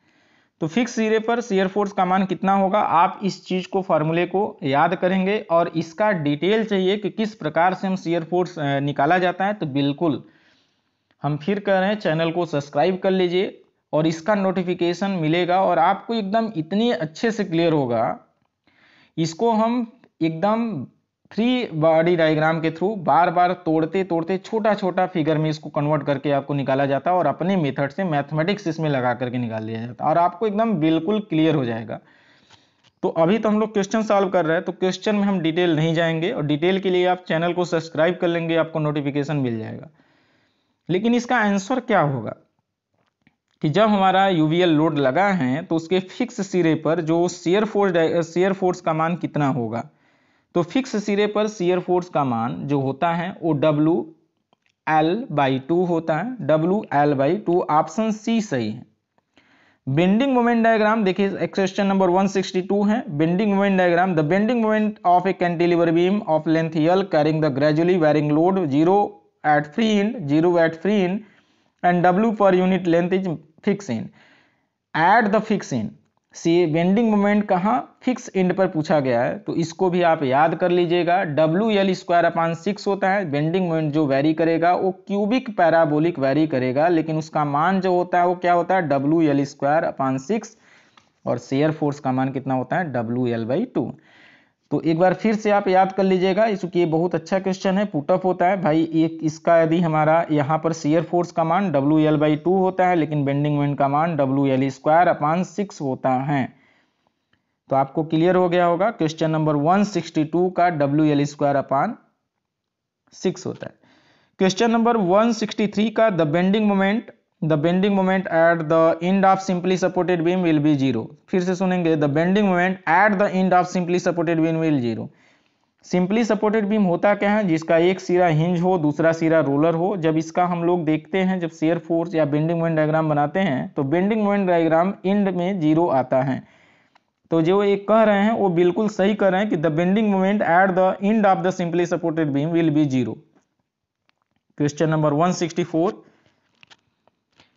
तो फिक्स सिरे पर शेयर फोर्स का मान कितना होगा आप इस चीज़ को फार्मूले को याद करेंगे और इसका डिटेल चाहिए कि किस प्रकार से हम शेयर फोर्स निकाला जाता है तो बिल्कुल हम फिर कह रहे हैं चैनल को सब्सक्राइब कर लीजिए और इसका नोटिफिकेशन मिलेगा और आपको एकदम इतनी अच्छे से क्लियर होगा इसको हम एकदम थ्री बॉडी डायग्राम के थ्रू बार बार तोड़ते तोड़ते छोटा छोटा फिगर में इसको कन्वर्ट करके आपको निकाला जाता है और अपने मेथड से मैथमेटिक्स इसमें लगा करके निकाल लिया जाता है और आपको एकदम बिल्कुल क्लियर हो जाएगा तो अभी तो हम लोग क्वेश्चन सॉल्व कर रहे हैं तो क्वेश्चन में हम डिटेल नहीं जाएंगे और डिटेल के लिए आप चैनल को सब्सक्राइब कर लेंगे आपको नोटिफिकेशन मिल जाएगा लेकिन इसका आंसर क्या होगा कि जब हमारा यूवीएल लोड लगा है तो उसके फिक्स सिरे पर जो शेयर फोर्स शेयर फोर्स का मान कितना होगा तो फिक्स सिरे पर सीयर फोर्स का मान जो होता है वो डब्लू एल बाई टू होता है डब्लू L by two option C सही है बेंडिंग मोमेंट डायग्राम देखिए एक्सेशन नंबर 162 है bending moment diagram the bending moment of a cantilever beam of length L carrying the gradually varying load zero at free end zero at free end and डब्ल्यू per unit length is fix end at the fix end से bending moment कहाँ fix end पर पूछा गया है तो इसको भी आप याद कर लीजिएगा डब्ल्यू एल स्क्वायर अपान सिक्स होता है बेंडिंग मोमेंट जो वैरी करेगा वो क्यूबिक पैराबोलिक वैरी करेगा लेकिन उसका मान जो होता है वो क्या होता है डब्ल्यू एल स्क्वायर अपान सिक्स और शेयर फोर्स का मान कितना होता है डब्ल्यू एल बाई टू तो एक बार फिर से आप याद कर लीजिएगा इसके ये बहुत अच्छा क्वेश्चन है पुटअप होता है भाई एक इसका यदि हमारा यहाँ पर सीयर फोर्स का मान डब्ल्यू एल बाई टू होता है लेकिन बेंडिंग मोमेंट का मान डब्ल्यू एल स्क्वायर अपान सिक्स होता है तो आपको क्लियर हो गया होगा क्वेश्चन नंबर 162 का W L square upon six होता है क्वेश्चन नंबर 163 का the bending moment the bending moment at the end of simply supported beam will be zero फिर से सुनेंगे the bending moment at the end of simply supported beam will zero simply supported beam होता क्या है जिसका एक सिरा hinge हो दूसरा सिरा रोलर हो जब इसका हम लोग देखते हैं जब शेयर फोर्स या बेंडिंग मोमेंट डायग्राम बनाते हैं तो बेंडिंग मोमेंट डायग्राम एंड में जीरो आता है तो जो एक कह रहे हैं वो बिल्कुल सही कह रहे हैं कि the bending moment at the end of the simply supported beam will be zero question number 164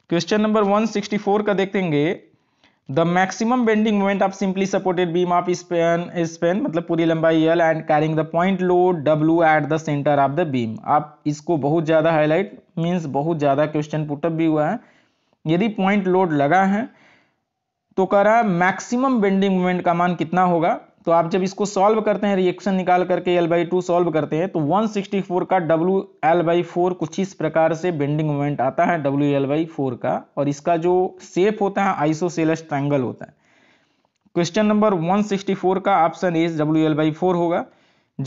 question number 164 का देखेंगे the maximum bending moment of simply supported beam of span span मतलब पूरी लंबाई l and carrying the point load W at the centre of the beam आप इसको बहुत ज़्यादा highlight means बहुत ज़्यादा क्वेश्चन पुटअप भी हुआ है यदि पॉइंट लोड लगा है तो कह रहा है मैक्सिमम बेंडिंग मोमेंट का मान कितना होगा तो आप जब इसको सॉल्व करते हैं रिएक्शन निकाल करके एल बाई टू सॉल्व करते हैं तो 164 का डब्ल्यू एल बाई फोर कुछ इस प्रकार से बेंडिंग मोमेंट आता है डब्ल्यू एल बाई फोर का और इसका जो सेप होता है आइसोसेलस ट्रायंगल होता है क्वेश्चन नंबर 164 का ऑप्शन ए डब्ल्यू एल बाई फोर होगा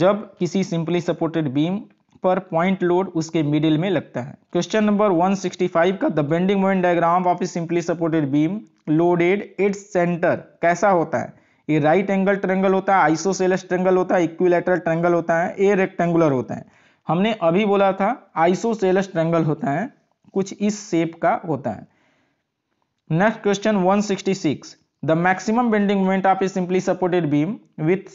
जब किसी सिंपली सपोर्टेड बीम पर पॉइंट लोड उसके मिडिल में लगता है क्वेश्चन नंबर 165 का the bending moment diagram of a simply supported beam loaded its centre कैसा होता है ये राइट एंगल ट्रेंगल होता है आइसोसेल ट्रेंगल होता है इक्विलेटरल ट्रेंगल होता है ए रेक्टेंगुलर होता है हमने अभी बोला था आइसोसेल ट्रेंगल होता है कुछ इस शेप का होता है next question 166 the maximum bending moment of a simply supported beam with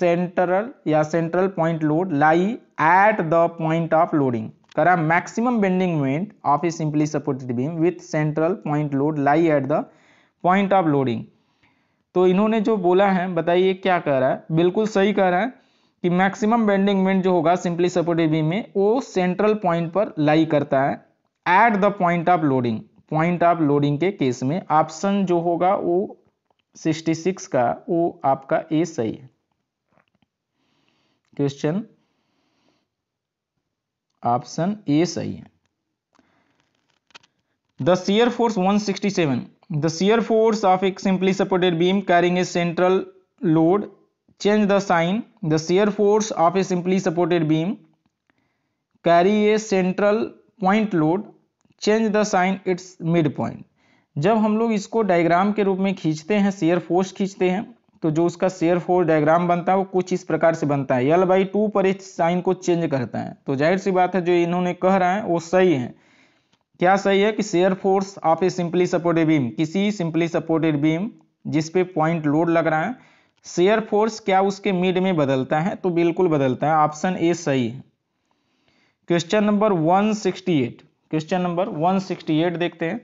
central या central point load lie at the point of loading करा maximum bending moment of a simply supported beam with central point load lie at the point of loading तो इन्होंने जो बोला है बताइए क्या कह रहा है बिल्कुल सही कह रहा है कि मैक्सिमम बेंडिंग मोमेंट जो होगा सिंपली सपोर्टेड बीम में वो सेंट्रल पॉइंट पर लाई करता है at the point of loading point of loading के केस में ऑप्शन जो होगा वो 66 का वो आपका ए सही है क्वेश्चन ऑप्शन ए सही है the shear force 167 the shear force of a simply supported beam carrying a central load change the sign the shear force of a simply supported beam carry a central point load change the sign its midpoint जब हम लोग इसको diagram के रूप में खींचते हैं shear force खींचते हैं तो जो उसका शेयर फोर्स डायग्राम बनता है वो कुछ इस प्रकार से बनता है एल बाई टू पर इस साइन को चेंज करता है तो जाहिर सी बात है जो इन्होंने कह रहा है वो सही है क्या सही है कि shear force of a simply supported beam किसी सिंपली सपोर्टेड बीम जिस पे पॉइंट लोड लग रहा है शेयर फोर्स क्या उसके मिड में बदलता है तो बिल्कुल बदलता है ऑप्शन ए सही है क्वेश्चन नंबर 168 क्वेश्चन नंबर 168 देखते हैं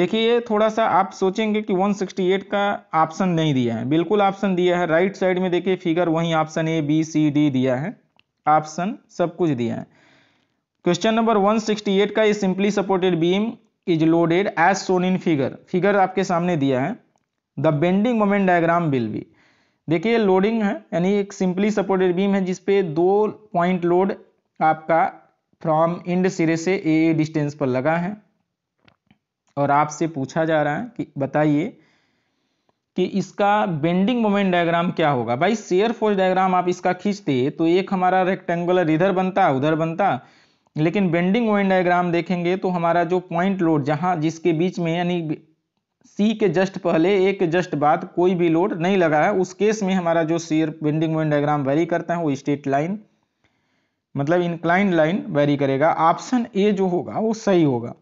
देखिए थोड़ा सा आप सोचेंगे कि 168 का ऑप्शन नहीं दिया है बिल्कुल ऑप्शन दिया है राइट साइड में देखिए फिगर वही option A B C D दिया है ऑप्शन सब कुछ दिया है क्वेश्चन नंबर 168 का ये simply supported beam is loaded as shown in figure figure आपके सामने दिया है the bending moment diagram will be देखिए लोडिंग है यानी एक सिंपली सपोर्टेड बीम है जिसपे दो पॉइंट लोड आपका फ्रॉम इंड सिरे से ए ए डिस्टेंस पर लगा है और आपसे पूछा जा रहा है कि बताइए कि इसका बेंडिंग मोमेंट डायग्राम क्या होगा भाई शेयर फोर्स डायग्राम आप इसका खींचते तो एक हमारा रेक्टेंगुलर इधर बनता उधर बनता लेकिन बेंडिंग वाइन डायग्राम देखेंगे तो हमारा जो पॉइंट लोड जहाँ जिसके बीच में यानी सी के जस्ट पहले ए के जस्ट बाद कोई भी लोड नहीं लगा है उस केस में हमारा जो shear bending moment diagram vary करता है वो स्ट्रेट लाइन मतलब इंक्लाइन लाइन वेरी करेगा ऑप्शन ए जो होगा वो सही होगा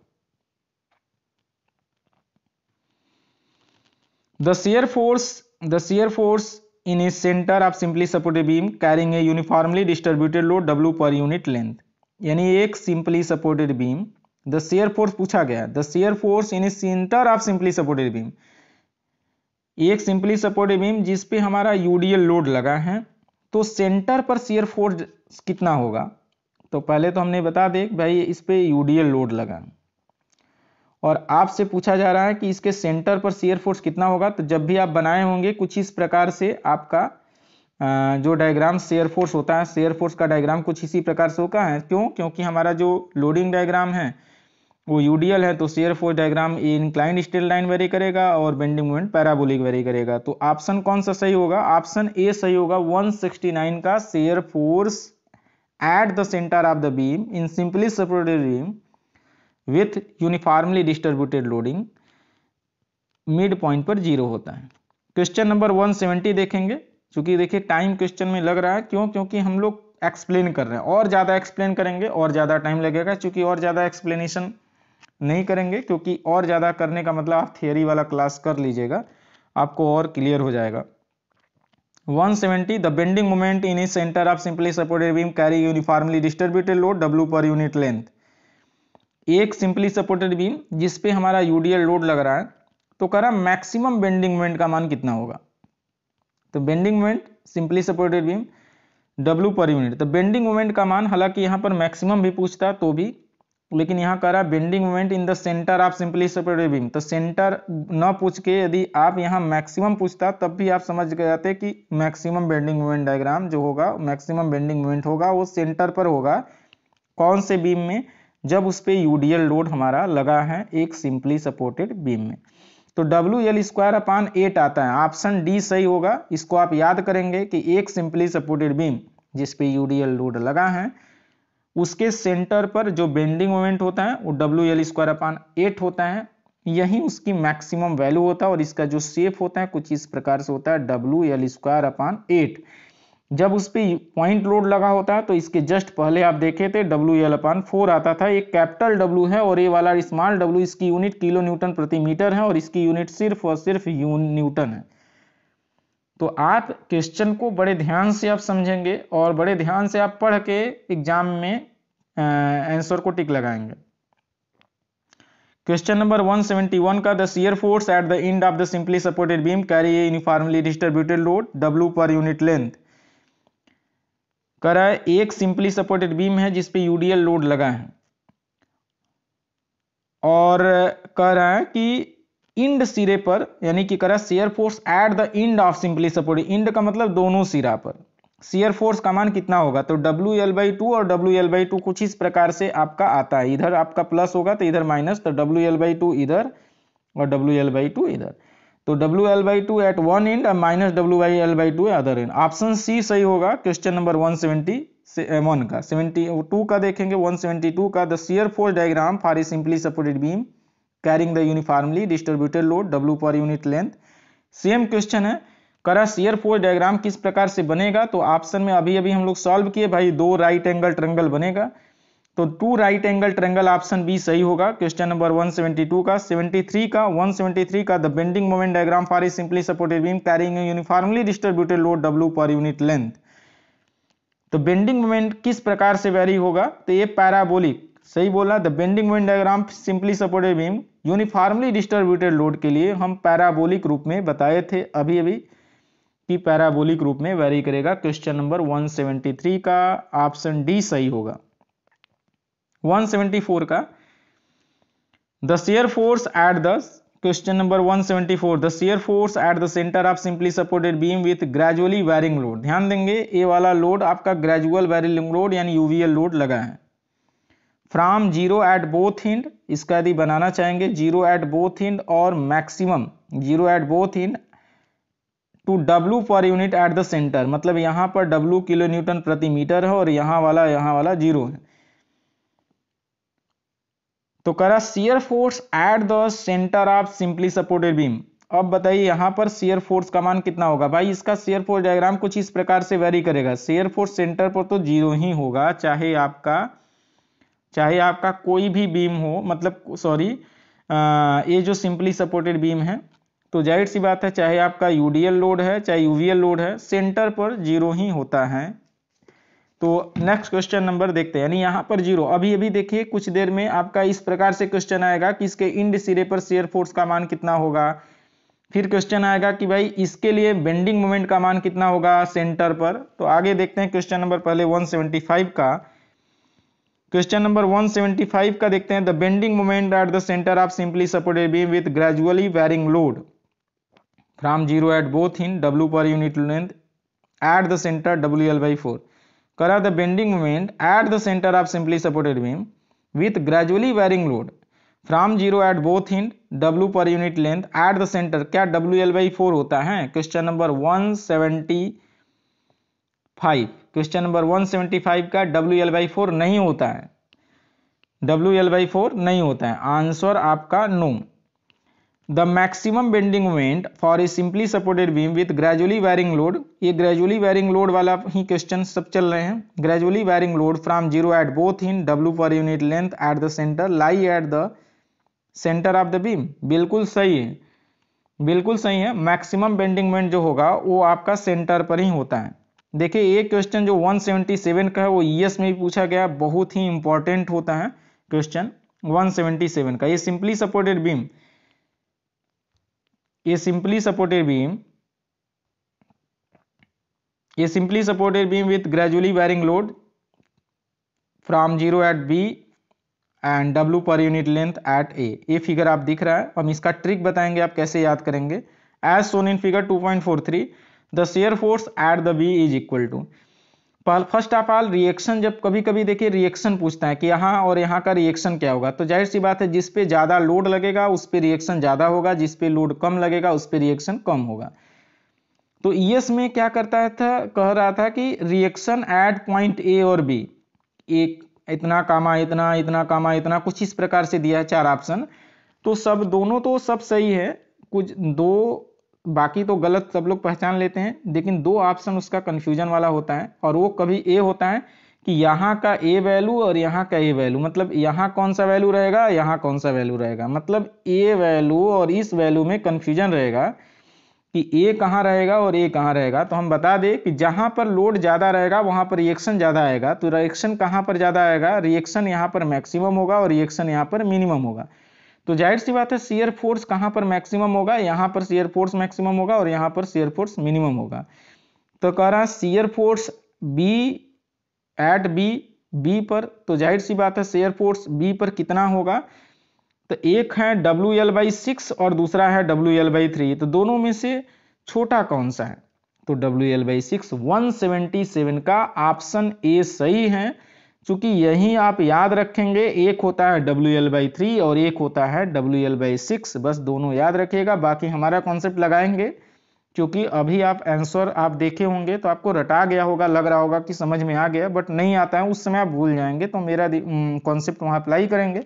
the shear force the shear force in a centre of simply supported beam carrying a uniformly distributed load W per unit length यानी एक simply supported beam the shear force पूछा गया the shear force in centre of simply supported beam एक simply supported beam जिस पे हमारा UDL load लगा है तो सेंटर पर शेयर फोर्स कितना होगा तो पहले तो हमने बता दे भाई इस पे यूडीएल लोड लगा और आपसे पूछा जा रहा है कि इसके सेंटर पर शेयर फोर्स कितना होगा तो जब भी आप बनाए होंगे कुछ इस प्रकार से आपका जो डायग्राम शेयर फोर्स होता है शेयर फोर्स का डायग्राम कुछ इसी प्रकार से होता है क्यों क्योंकि हमारा जो लोडिंग डायग्राम है वो यूडीएल है तो shear force diagram incline straight line vary करेगा और बेंडिंग मोमेंट पैराबोलिक वेरी करेगा तो ऑप्शन कौन सा सही होगा ऑप्शन ए सही होगा 169 का shear force at the centre of the beam in simply supported beam with uniformly distributed loading mid point पर जीरो होता है क्वेश्चन नंबर 170 देखेंगे क्योंकि देखिए टाइम क्वेश्चन में लग रहा है क्यों क्योंकि हम लोग एक्सप्लेन कर रहे हैं और ज़्यादा एक्सप्लेन करेंगे और ज़्यादा टाइम लगेगा क्योंकि और ज़्यादा एक्सप्लेनेशन नहीं करेंगे क्योंकि और ज़्यादा करने का मतलब आप थियोरी वाला क्लास कर लीजिएगा आपको और क्लियर हो जाएगा 170 the bending moment in is centre of simply supported beam carry uniformly distributed load w per unit length एक सिंपली सपोर्टेड बीम जिस पे हमारा यूडीएल लोड लग रहा है तो कह रहा मैक्सिमम बेंडिंग मोमेंट का मान कितना होगा तो bending moment simply supported beam W per unit तो बेंडिंग मोमेंट का मान हालांकि यहाँ पर मैक्सिमम भी पूछता तो भी लेकिन यहाँ कह रहा है bending moment in the centre of simply supported beam तो सेंटर न पूछ के यदि आप यहाँ मैक्सिमम पूछता तब भी आप समझ गए जाते कि मैक्सिमम बेंडिंग मोमेंट डायग्राम जो होगा मैक्सिमम बेंडिंग मोमेंट होगा वो सेंटर पर होगा कौन से बीम में जब उस पर यूडीएल लोड हमारा लगा है एक सिंपली सपोर्टेड बीम में तो W L square upon eight आता है ऑप्शन डी सही होगा इसको आप याद करेंगे कि एक सिंपली सपोर्टेड बीम जिसपे यूडीएल लोड लगा है उसके सेंटर पर जो बेंडिंग मोमेंट होता है वो W L square upon eight होता है यही उसकी मैक्सिमम वैल्यू होता है और इसका जो सेफ होता है कुछ इस प्रकार से होता है डब्ल्यू एल स्क्वायर अपान एट जब उस पर पॉइंट लोड लगा होता है तो इसके जस्ट पहले आप देखे थे डब्ल्यू एल अपान फोर आता था ये कैपिटल डब्ल्यू है और ये वाला स्मॉल डब्ल्यू इसकी यूनिट किलो न्यूटन प्रति मीटर है और इसकी यूनिट सिर्फ और सिर्फ न्यूटन है तो आप क्वेश्चन को बड़े ध्यान से आप समझेंगे और बड़े ध्यान से आप पढ़ के एग्जाम में आंसर को टिक लगाएंगे क्वेश्चन नंबर 171 का the shear force at the end of the simply supported beam carry uniformly distributed load W per unit length कह रहा है एक सिंपली सपोर्टेड बीम है जिसपे यूडीएल लोड लगा है और कह रहा है कि इंड सिरे पर यानी कि कह रहा है force at the end of simply supported end का मतलब दोनों सिरा पर शेयर फोर्स का मान कितना होगा तो डब्ल्यू एल बाई टू और डब्ल्यू एल बाई टू कुछ इस प्रकार से आपका आता है इधर आपका प्लस होगा तो इधर माइनस तो डब्ल्यू एल बाई टू इधर और डब्ल्यू एल बाई टू इधर तो W L by two at one end minus W by L by two other end option C सही होगा question number one seventy one का seventy two का देखेंगे one seventy two का the shear force diagram for a simply supported beam carrying the uniformly distributed load W per unit length same question है करा shear force diagram किस प्रकार से बनेगा तो ऑप्शन में अभी अभी हम लोग सॉल्व किए भाई दो राइट एंगल ट्रंगल बनेगा तो two right angle triangle option B सही होगा क्वेश्चन नंबर 172 का 73 का 173 का the bending moment diagram for is simply supported beam carrying uniformly distributed load W per unit length तो बेंडिंग मोमेंट किस प्रकार से वेरी होगा तो ये पैराबोलिक सही बोला the bending moment diagram simply supported beam uniformly distributed load के लिए हम पैराबोलिक रूप में बताए थे अभी अभी कि पैराबोलिक रूप में वेरी करेगा क्वेश्चन नंबर 173 का ऑप्शन डी सही होगा 174 का the force at the question number 174 the shear force at the centre of simply supported beam with gradually varying load ध्यान देंगे ए वाला लोड आपका ग्रेजुअल वेरिंग लोड यानी यूवीएल लोड लगा है from zero at both end इसका यदि बनाना चाहेंगे जीरो एट बोथ हिंड और maximum zero at both end to W per unit at the centre मतलब यहां पर डब्लू किलो न्यूटन प्रति मीटर है और यहां वाला यहां वाला जीरो है तो करा shear force at the centre of simply supported beam अब बताइए यहां पर सीयर फोर्स का मान कितना होगा भाई इसका सीयर फोर्स डायग्राम कुछ इस प्रकार से वेरी करेगा सीयर फोर्स सेंटर पर तो जीरो ही होगा चाहे आपका चाहे आपका कोई भी बीम हो मतलब सॉरी ये जो सिंपली सपोर्टेड बीम है तो जाहिर सी बात है चाहे आपका यूडीएल लोड है चाहे यूवीएल लोड है सेंटर पर जीरो ही होता है तो नेक्स्ट क्वेश्चन नंबर देखते हैं यानी यहां पर जीरो अभी अभी देखिए कुछ देर में आपका इस प्रकार से क्वेश्चन आएगा कि इसके इंड सिरे पर शेयर फोर्स का मान कितना होगा फिर क्वेश्चन आएगा कि भाई इसके लिए बेंडिंग मोमेंट का मान कितना होगा सेंटर पर तो आगे देखते हैं क्वेश्चन नंबर पहले 175 का क्वेश्चन नंबर 175 का देखते हैं the bending moment at the centre of simply supported beam with gradually varying load from zero at both end W per unit length at the centre W L by four curve the bending moment at the centre of simply supported beam with gradually varying load from zero at both end W per unit length at the centre क्या W L by four होता है question number one seventy five question number one seventy five का W L by four नहीं होता है डब्ल्यू L by four नहीं होता है आंसर आपका no no. The maximum bending moment for a simply supported beam with gradually varying load ये ग्रेजुअली वायरिंग लोड वाला ही क्वेश्चन सब चल रहे हैं gradually varying load from zero at both end W per unit length at the centre lie at the centre of the beam बिल्कुल सही है बिल्कुल सही है मैक्सिमम बेंडिंग मोमेंट जो होगा वो आपका सेंटर पर ही होता है देखिए एक क्वेश्चन जो 177 का है वो ईएस में भी पूछा गया बहुत ही इंपॉर्टेंट होता है क्वेश्चन 177 का ये simply supported beam a simply supported beam a simply supported beam with gradually varying load from 0 at b end W per unit length at A ये फिगर आप दिख रहा है हम इसका ट्रिक बताएंगे आप कैसे याद करेंगे as shown in figure 2.43 the shear force at the B is equal to पहल फर्स्ट ऑफ ऑल रिएक्शन जब कभी कभी देखिए रिएक्शन पूछता है कि यहाँ और यहाँ का रिएक्शन क्या होगा तो जाहिर सी बात है जिस पे ज़्यादा लोड लगेगा उस पे रिएक्शन ज़्यादा होगा जिस पे लोड कम लगेगा उस पे रिएक्शन कम होगा तो ईएस में क्या करता था कह रहा था कि रिएक्शन एट पॉइंट ए और बी एक इतना कामा इतना इतना कामा इतना कुछ इस प्रकार से दिया है चार ऑप्शन तो सब दोनों तो सब सही है कुछ दो बाकी तो गलत सब लोग पहचान लेते हैं लेकिन दो ऑप्शन उसका कन्फ्यूजन वाला होता है और वो कभी ए होता है कि यहाँ का ए वैल्यू और यहाँ का ए वैल्यू मतलब यहाँ कौन सा वैल्यू रहेगा यहाँ कौन सा वैल्यू रहेगा मतलब ए वैल्यू और इस वैल्यू में कन्फ्यूजन रहेगा कि ए कहाँ रहेगा और ए कहाँ रहेगा तो हम बता दें कि जहाँ पर लोड ज़्यादा रहेगा वहाँ पर रिएक्शन ज़्यादा आएगा तो रिएक्शन कहाँ पर ज़्यादा आएगा रिएक्शन यहाँ पर मैक्सिमम होगा और रिएक्शन यहाँ पर मिनिमम होगा तो जाहिर सी बात है सीयर फोर्स कहाँ पर मैक्सिमम होगा यहाँ पर सीयर फोर्स मैक्सिमम होगा और यहाँ पर सीयर फोर्स मिनिमम होगा तो कह रहा है shear force B at B B पर तो जाहिर सी बात है सीयर फोर्स बी पर कितना होगा तो एक है डब्ल्यू एल बाई सिक्स और दूसरा है डब्ल्यू एल बाई थ्री तो दोनों में से छोटा कौन सा है तो W L by six one seventy seven का ऑप्शन ए सही है चूंकि यही आप याद रखेंगे एक होता है डब्ल्यू एल बाई थ्री और एक होता है डब्ल्यू एल बाई सिक्स बस दोनों याद रखिएगा बाकी हमारा कॉन्सेप्ट लगाएंगे क्योंकि अभी आप आंसर आप देखे होंगे तो आपको रटा गया होगा लग रहा होगा कि समझ में आ गया बट नहीं आता है उस समय आप भूल जाएंगे तो मेरा कॉन्सेप्ट वहाँ अप्लाई करेंगे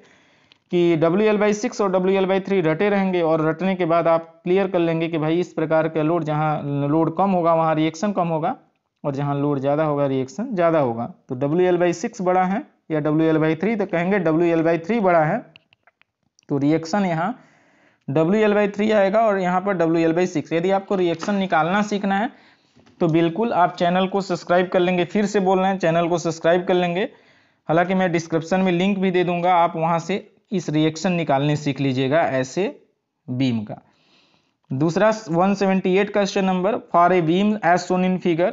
कि डब्ल्यू एल बाई सिक्स और डब्ल्यू एल बाई थ्री रटे रहेंगे और रटने के बाद आप क्लियर कर लेंगे कि भाई इस प्रकार का लोड जहाँ लोड कम होगा वहाँ रिएक्शन कम होगा और जहाँ लोड ज़्यादा होगा रिएक्शन ज़्यादा होगा तो डब्ल्यू एल बाई सिक्स बड़ा है या डब्ल्यू एल बाई थ्री तो कहेंगे डब्ल्यू एल बाई थ्री बड़ा है तो रिएक्शन यहाँ डब्ल्यू एल बाई थ्री आएगा और यहाँ पर डब्ल्यू एल बाई सिक्स यदि आपको रिएक्शन निकालना सीखना है तो बिल्कुल आप चैनल को सब्सक्राइब कर लेंगे फिर से बोल रहे हैं चैनल को सब्सक्राइब कर लेंगे हालांकि मैं डिस्क्रिप्शन में लिंक भी दे दूंगा आप वहाँ से इस रिएक्शन निकालने सीख लीजिएगा ऐसे बीम का दूसरा 178 question number for a beam as shown in figure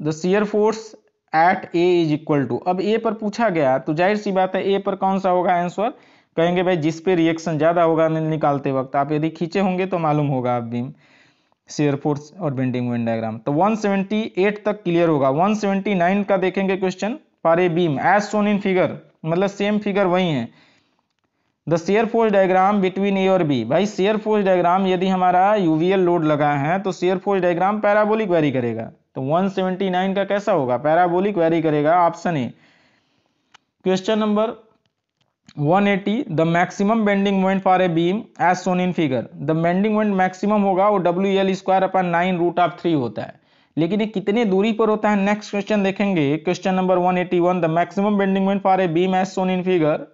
the shear force at A is equal to अब ए पर पूछा गया तो जाहिर सी बात है ए पर कौन सा होगा आंसर कहेंगे भाई जिस पे रिएक्शन ज़्यादा होगा निकालते वक्त आप यदि खींचे होंगे तो मालूम होगा आप बीम सीयर फोर्स और बेंडिंग वेन डायग्राम तो 178 तक क्लियर होगा 179 का देखेंगे question for a beam as shown in figure मतलब सेम फिगर वही है the shear force diagram between A और बी भाई शेयर फोर्स डायग्राम यदि हमारा यूवीएल लोड लगा है तो shear force diagram parabolic vary करेगा तो 179 का कैसा होगा पैराबोलिक वेरी करेगा option A question number 180 eighty the maximum bending moment for a beam as shown in figure the bending moment maximum होगा वो W L square upon nine root of three होता है लेकिन ये कितने दूरी पर होता है नेक्स्ट क्वेश्चन देखेंगे question number 181 eighty one the maximum bending moment for a beam as shown in figure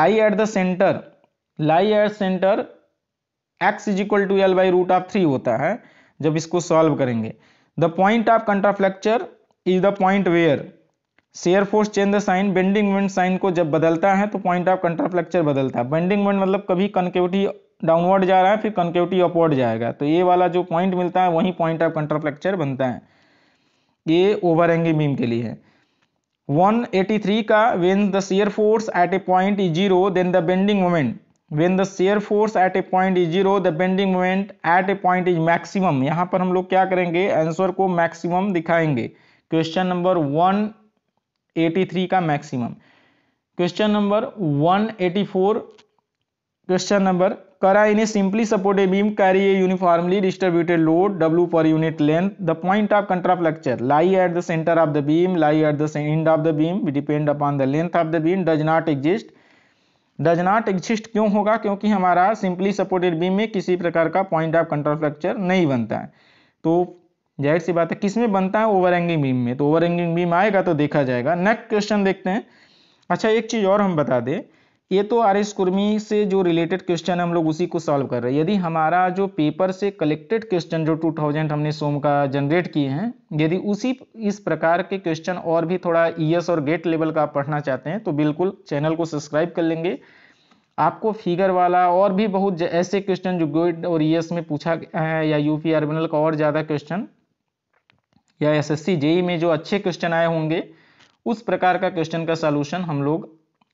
lie at the centre lie at centre X is equal to L by root of three होता है जब इसको solve करेंगे the point of contraflexure is the point where shear force change the sign bending moment sign को जब बदलता है तो पॉइंट ऑफ कंट्राफ्लेक्चर बदलता है बेंडिंग मोमेंट मतलब कभी कनकेविटी डाउनवर्ड जा रहा है फिर कनकेविटी अपवर्ड जाएगा तो ये वाला जो पॉइंट मिलता है वही पॉइंट ऑफ कंट्राफ्लेक्चर बनता है ये ओवर एंगिंग बीम के लिए है 183 का when the shear force at a point is zero then the bending moment when the shear force at a point is zero the bending moment at a point is maximum यहाँ पर हम लोग क्या करेंगे आंसर को maximum दिखाएंगे question number 183 का maximum question number 184 question number करा in a simply support beam carry a uniformly distributed load W per unit length the point of contraflexure lie at the centre of the beam lie at the end of the beam depend upon the length of the beam does not exist does not exist क्यों होगा क्योंकि हमारा simply supported beam में किसी प्रकार का point of control fracture नहीं बनता है तो जाहिर सी बात है किस में बनता है ओवर एंगिंग बीम में तो ओवर एंगिंग बीम आएगा तो देखा जाएगा नेक्स्ट क्वेश्चन देखते हैं अच्छा एक चीज़ और हम बता दें ये तो आर एस कुर्मी से जो रिलेटेड क्वेश्चन हम लोग उसी को सॉल्व कर रहे हैं यदि हमारा जो पेपर से कलेक्टेड क्वेश्चन जो 2000 हमने सोम का जनरेट किए हैं यदि उसी इस प्रकार के क्वेश्चन और भी थोड़ा ईएस और गेट लेवल का आप पढ़ना चाहते हैं तो बिल्कुल चैनल को सब्सक्राइब कर लेंगे आपको फिगर वाला और भी बहुत ऐसे क्वेश्चन जो गेट और ई में पूछा है या पी आर्बिनल का और ज़्यादा क्वेश्चन या एस एस जेई में जो अच्छे क्वेश्चन आए होंगे उस प्रकार का क्वेश्चन का सोल्यूशन हम लोग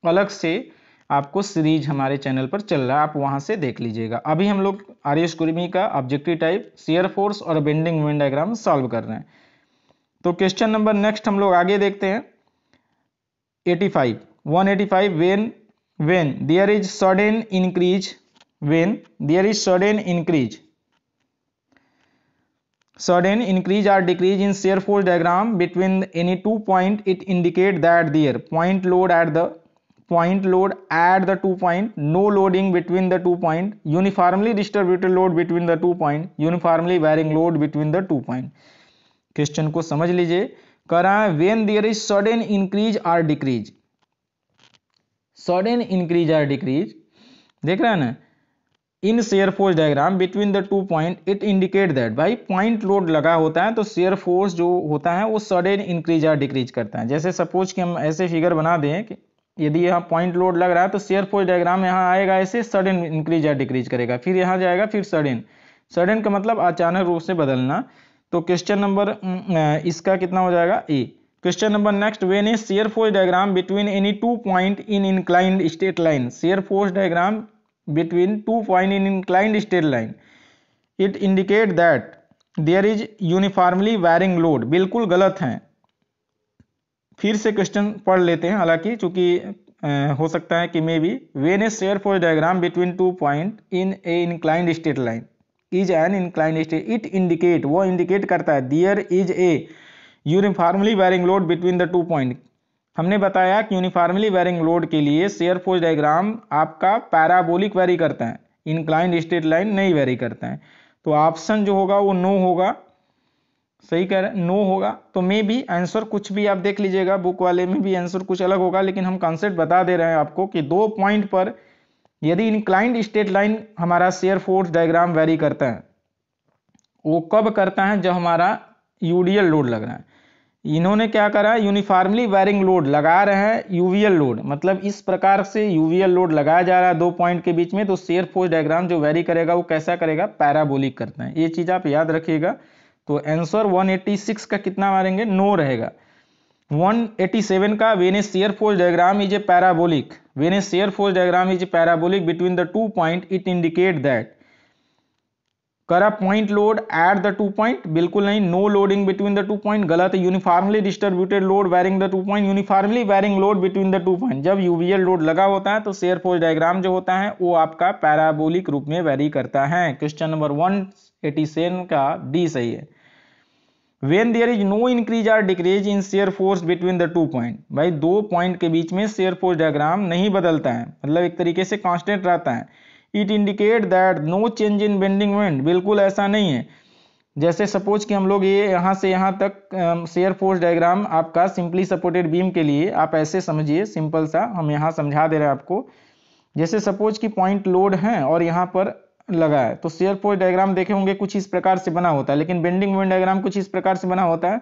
अलग से आपको सीरीज हमारे चैनल पर चल रहा है आप वहाँ से देख लीजिएगा अभी हम लोग आर्य कुर्मी का ऑब्जेक्टिव टाइप सीयर फोर्स और बेंडिंग वेन डायग्राम सॉल्व कर रहे हैं तो क्वेश्चन नंबर नेक्स्ट हम लोग आगे देखते हैं 85 185 when when there is sudden increase when there is sudden increase sudden increase or decrease in shear force diagram between any two point it indicate that there point load at the point load at the two point no loading between the two point uniformly distributed load between the two point uniformly varying load between the two point question को समझ लीजिए कह when there is sudden increase or decrease sudden increase or decrease देख रहे हैं ना in shear force diagram between the two point it indicate that भाई point load लगा होता है तो शेयर फोर्स जो होता है वो सडन इंक्रीज या डिक्रीज करता है जैसे सपोज कि हम ऐसे फिगर बना दें कि यदि यहाँ पॉइंट लोड लग रहा है तो शेयर फोर्स डायग्राम यहाँ आएगा ऐसे सडन इंक्रीज या डिक्रीज करेगा फिर यहाँ जाएगा फिर सडन सडन का मतलब अचानक रूप से बदलना तो क्वेश्चन नंबर इसका कितना हो जाएगा A question number next when a shear force diagram between any two point in inclined straight line shear force diagram between two point in inclined straight line it indicate that there is uniformly varying load बिल्कुल गलत हैं फिर से question पढ़ लेते हैं हालांकि चूंकि हो सकता है कि maybe when a shear force diagram between two point in a inclined straight line is an incline straight it indicate वो इंडिकेट करता है there is a uniformly varying load between the two point हमने बताया कि uniformly varying load के लिए shear force diagram आपका parabolic vary करता है इंक्लाइंड स्टेट लाइन नहीं वेरी करता है तो ऑप्शन जो होगा वो नो होगा सही कह रहे हैं नो होगा तो मे भी आंसर कुछ भी आप देख लीजिएगा बुक वाले में भी आंसर कुछ अलग होगा लेकिन हम कॉन्सेप्ट बता दे रहे हैं आपको कि दो पॉइंट पर यदि इंक्लाइंड स्टेट लाइन हमारा शेयर फोर्स डायग्राम वेरी करता है वो कब करता है जब हमारा यूडीएल लोड लग रहा है इन्होंने क्या करा है यूनिफॉर्मली वायरिंग लोड लगा रहे हैं यूवीएल लोड मतलब इस प्रकार से यूवीएल लोड लगाया जा रहा है दो पॉइंट के बीच में तो शेयर फोर्स डायग्राम जो वेरी करेगा वो कैसा करेगा पैराबोलिक करते हैं ये चीज़ आप याद रखिएगा तो आंसर 186 का कितना मारेंगे नो रहेगा 187 का when shear force diagram is a parabolic when shear force diagram is a parabolic between the two point it indicate that करा point load at the two point बिल्कुल नहीं no loading between the two point गलत है uniformly distributed load varying the two point uniformly varying load between the two point जब UVL load लगा होता है तो शेयर फोर्स डायग्राम जो होता है वो आपका पैराबोलिक रूप में वेरी करता है question number one eighty seven का डी सही है when there is no increase or decrease in shear force between the two point भाई दो पॉइंट के बीच में शेयर फोर्स डायग्राम नहीं बदलता है मतलब एक तरीके से कॉन्स्टेंट रहता है it indicate that no change in bending moment बिल्कुल ऐसा नहीं है जैसे सपोज कि हम लोग ये यहाँ से यहाँ तक शेयर फोर्स डायग्राम आपका सिंपली सपोर्टेड बीम के लिए आप ऐसे समझिए सिंपल सा हम यहाँ समझा दे रहे हैं आपको जैसे सपोज कि पॉइंट लोड हैं और यहाँ पर लगा है तो शेयर पोज डायग्राम देखे होंगे कुछ इस प्रकार से बना होता है लेकिन बेंडिंग मोमेंट डायग्राम कुछ इस प्रकार से बना होता है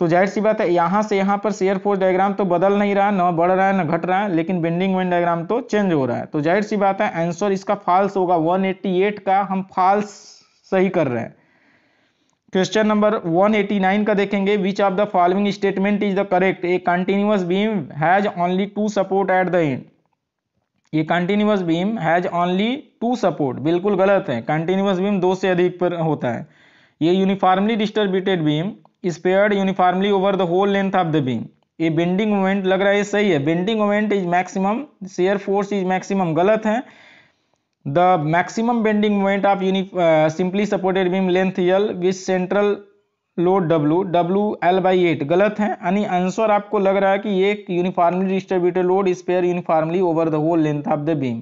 तो जाहिर सी बात है यहाँ से यहाँ पर शेयर फोर्स डायग्राम तो बदल नहीं रहा ना बढ़ रहा है ना घट रहा है लेकिन बेंडिंग मोमेंट डायग्राम तो चेंज हो रहा है तो जाहिर सी बात है आंसर इसका फॉल्स होगा 188 का हम फॉल्स सही कर रहे हैं क्वेश्चन नंबर 189 का देखेंगे which of the following statement is the correct a continuous beam has only two support at the end ये continuous beam has only two support बिल्कुल गलत है कंटिन्यूस बीम दो से अधिक पर होता है ये uniformly distributed beam spread uniformly over the whole length of the beam ये बेंडिंग मोमेंट लग रहा है ये सही है bending moment is maximum shear force is maximum गलत है the maximum bending moment of uni simply supported beam length L with central load W W L by eight गलत है यानी आंसर आपको लग रहा है कि एक uniformly distributed load spread uniformly over the whole length of the beam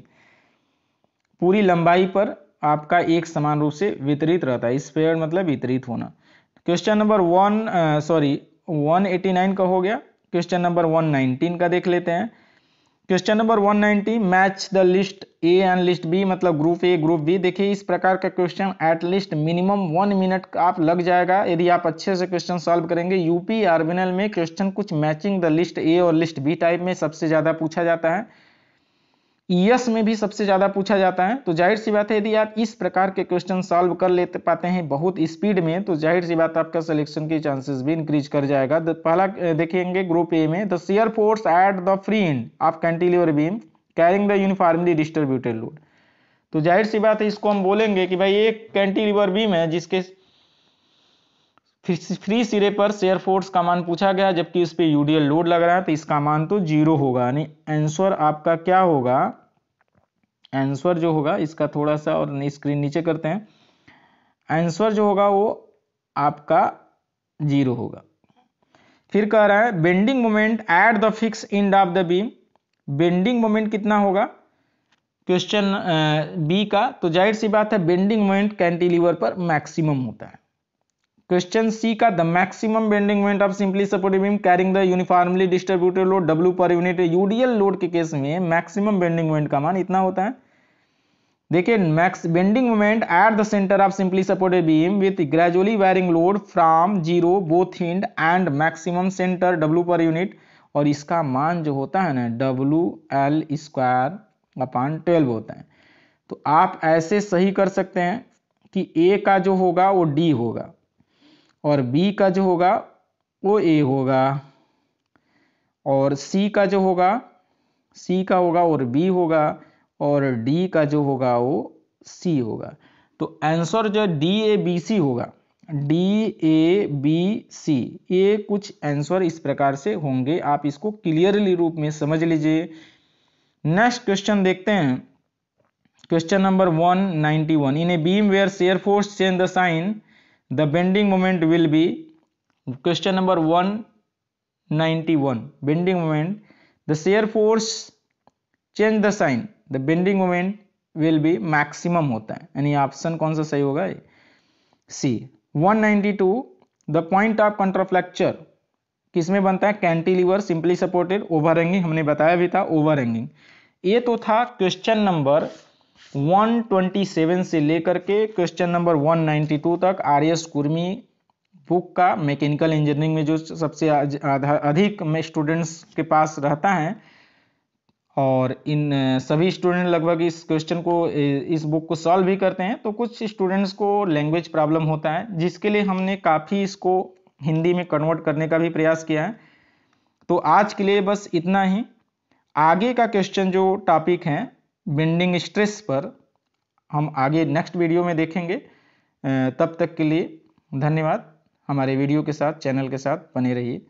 पूरी लंबाई पर आपका एक समान रूप से वितरित रहता है स्पेयर मतलब वितरित होना question number one sorry nine का हो गया क्वेश्चन नंबर नाइनटीन का देख लेते हैं question number 190 match the list A and list B मतलब ग्रुप ए ग्रुप बी देखिए इस प्रकार का question at list minimum one minute का आप लग जाएगा यदि आप अच्छे से क्वेश्चन सॉल्व करेंगे यूपी आर्बिनल में क्वेश्चन कुछ मैचिंग द लिस्ट ए और लिस्ट बी टाइप में सबसे ज़्यादा पूछा जाता है ईएस में भी सबसे ज़्यादा पूछा जाता है तो जाहिर सी बात है यदि आप इस प्रकार के क्वेश्चन सॉल्व कर ले पाते हैं बहुत स्पीड में तो जाहिर सी बात आपका सिलेक्शन के चांसेस भी इंक्रीज कर जाएगा पहला देखेंगे ग्रुप ए में the shear force at the free end of cantilever beam carrying the uniformly distributed load तो जाहिर सी बात है इसको हम बोलेंगे कि भाई एक कैंटिलीवर बीम है जिसके फ्री सिरे पर शेयर फोर्स का मान पूछा गया जबकि उस पर यूडीएल लोड लग रहा है तो इसका मान तो जीरो होगा यानी आंसर आपका क्या होगा आंसर जो होगा इसका थोड़ा सा और स्क्रीन नीचे करते हैं आंसर जो होगा वो आपका जीरो होगा फिर कह रहा है bending moment at the fix end of the beam bending moment कितना होगा क्वेश्चन बी का तो जाहिर सी बात है बेंडिंग मोमेंट कैंटिलीवर पर मैक्सिमम होता है क्वेश्चन सी का the maximum bending moment of simply supported beam carrying the uniformly distributed load W per unit UDL load के केस में मैक्सिमम बेंडिंग मोमेंट का मान इतना होता है देखिए max bending moment at the centre of simply supported beam with gradually varying load from zero both end and maximum centre W per unit और इसका मान जो होता है ना W L square upon twelve होता है तो आप ऐसे सही कर सकते हैं कि ए का जो होगा वो डी होगा और बी का जो होगा वो ए होगा और सी का जो होगा सी का होगा और बी होगा और डी का जो होगा वो सी होगा तो आंसर जो डी ए बी सी होगा डी ए बी सी ये कुछ आंसर इस प्रकार से होंगे आप इसको क्लियरली रूप में समझ लीजिए नेक्स्ट क्वेश्चन देखते हैं question number one one in a beam where shear force change the sign the bending moment will be question number one ninety one bending moment the shear force change the sign the bending moment will be maximum होता है यानी option कौन सा सही होगा C 192 the point of contraflexure किसमें बनता है कैंटिलीवर सिंपली सपोर्टेड ओवर हमने बताया भी था ओवर ये तो था क्वेश्चन नंबर 127 से लेकर के क्वेश्चन नंबर 192 तक आर एस कुर्मी बुक का मैकेनिकल इंजीनियरिंग में जो सबसे अधिक में स्टूडेंट्स के पास रहता है और इन सभी स्टूडेंट लगभग इस क्वेश्चन को इस बुक को सॉल्व भी करते हैं तो कुछ स्टूडेंट्स को लैंग्वेज प्रॉब्लम होता है जिसके लिए हमने काफ़ी इसको हिंदी में कन्वर्ट करने का भी प्रयास किया है तो आज के लिए बस इतना ही आगे का क्वेश्चन जो टॉपिक है बेंडिंग स्ट्रेस पर हम आगे नेक्स्ट वीडियो में देखेंगे तब तक के लिए धन्यवाद हमारे वीडियो के साथ चैनल के साथ बने रहिए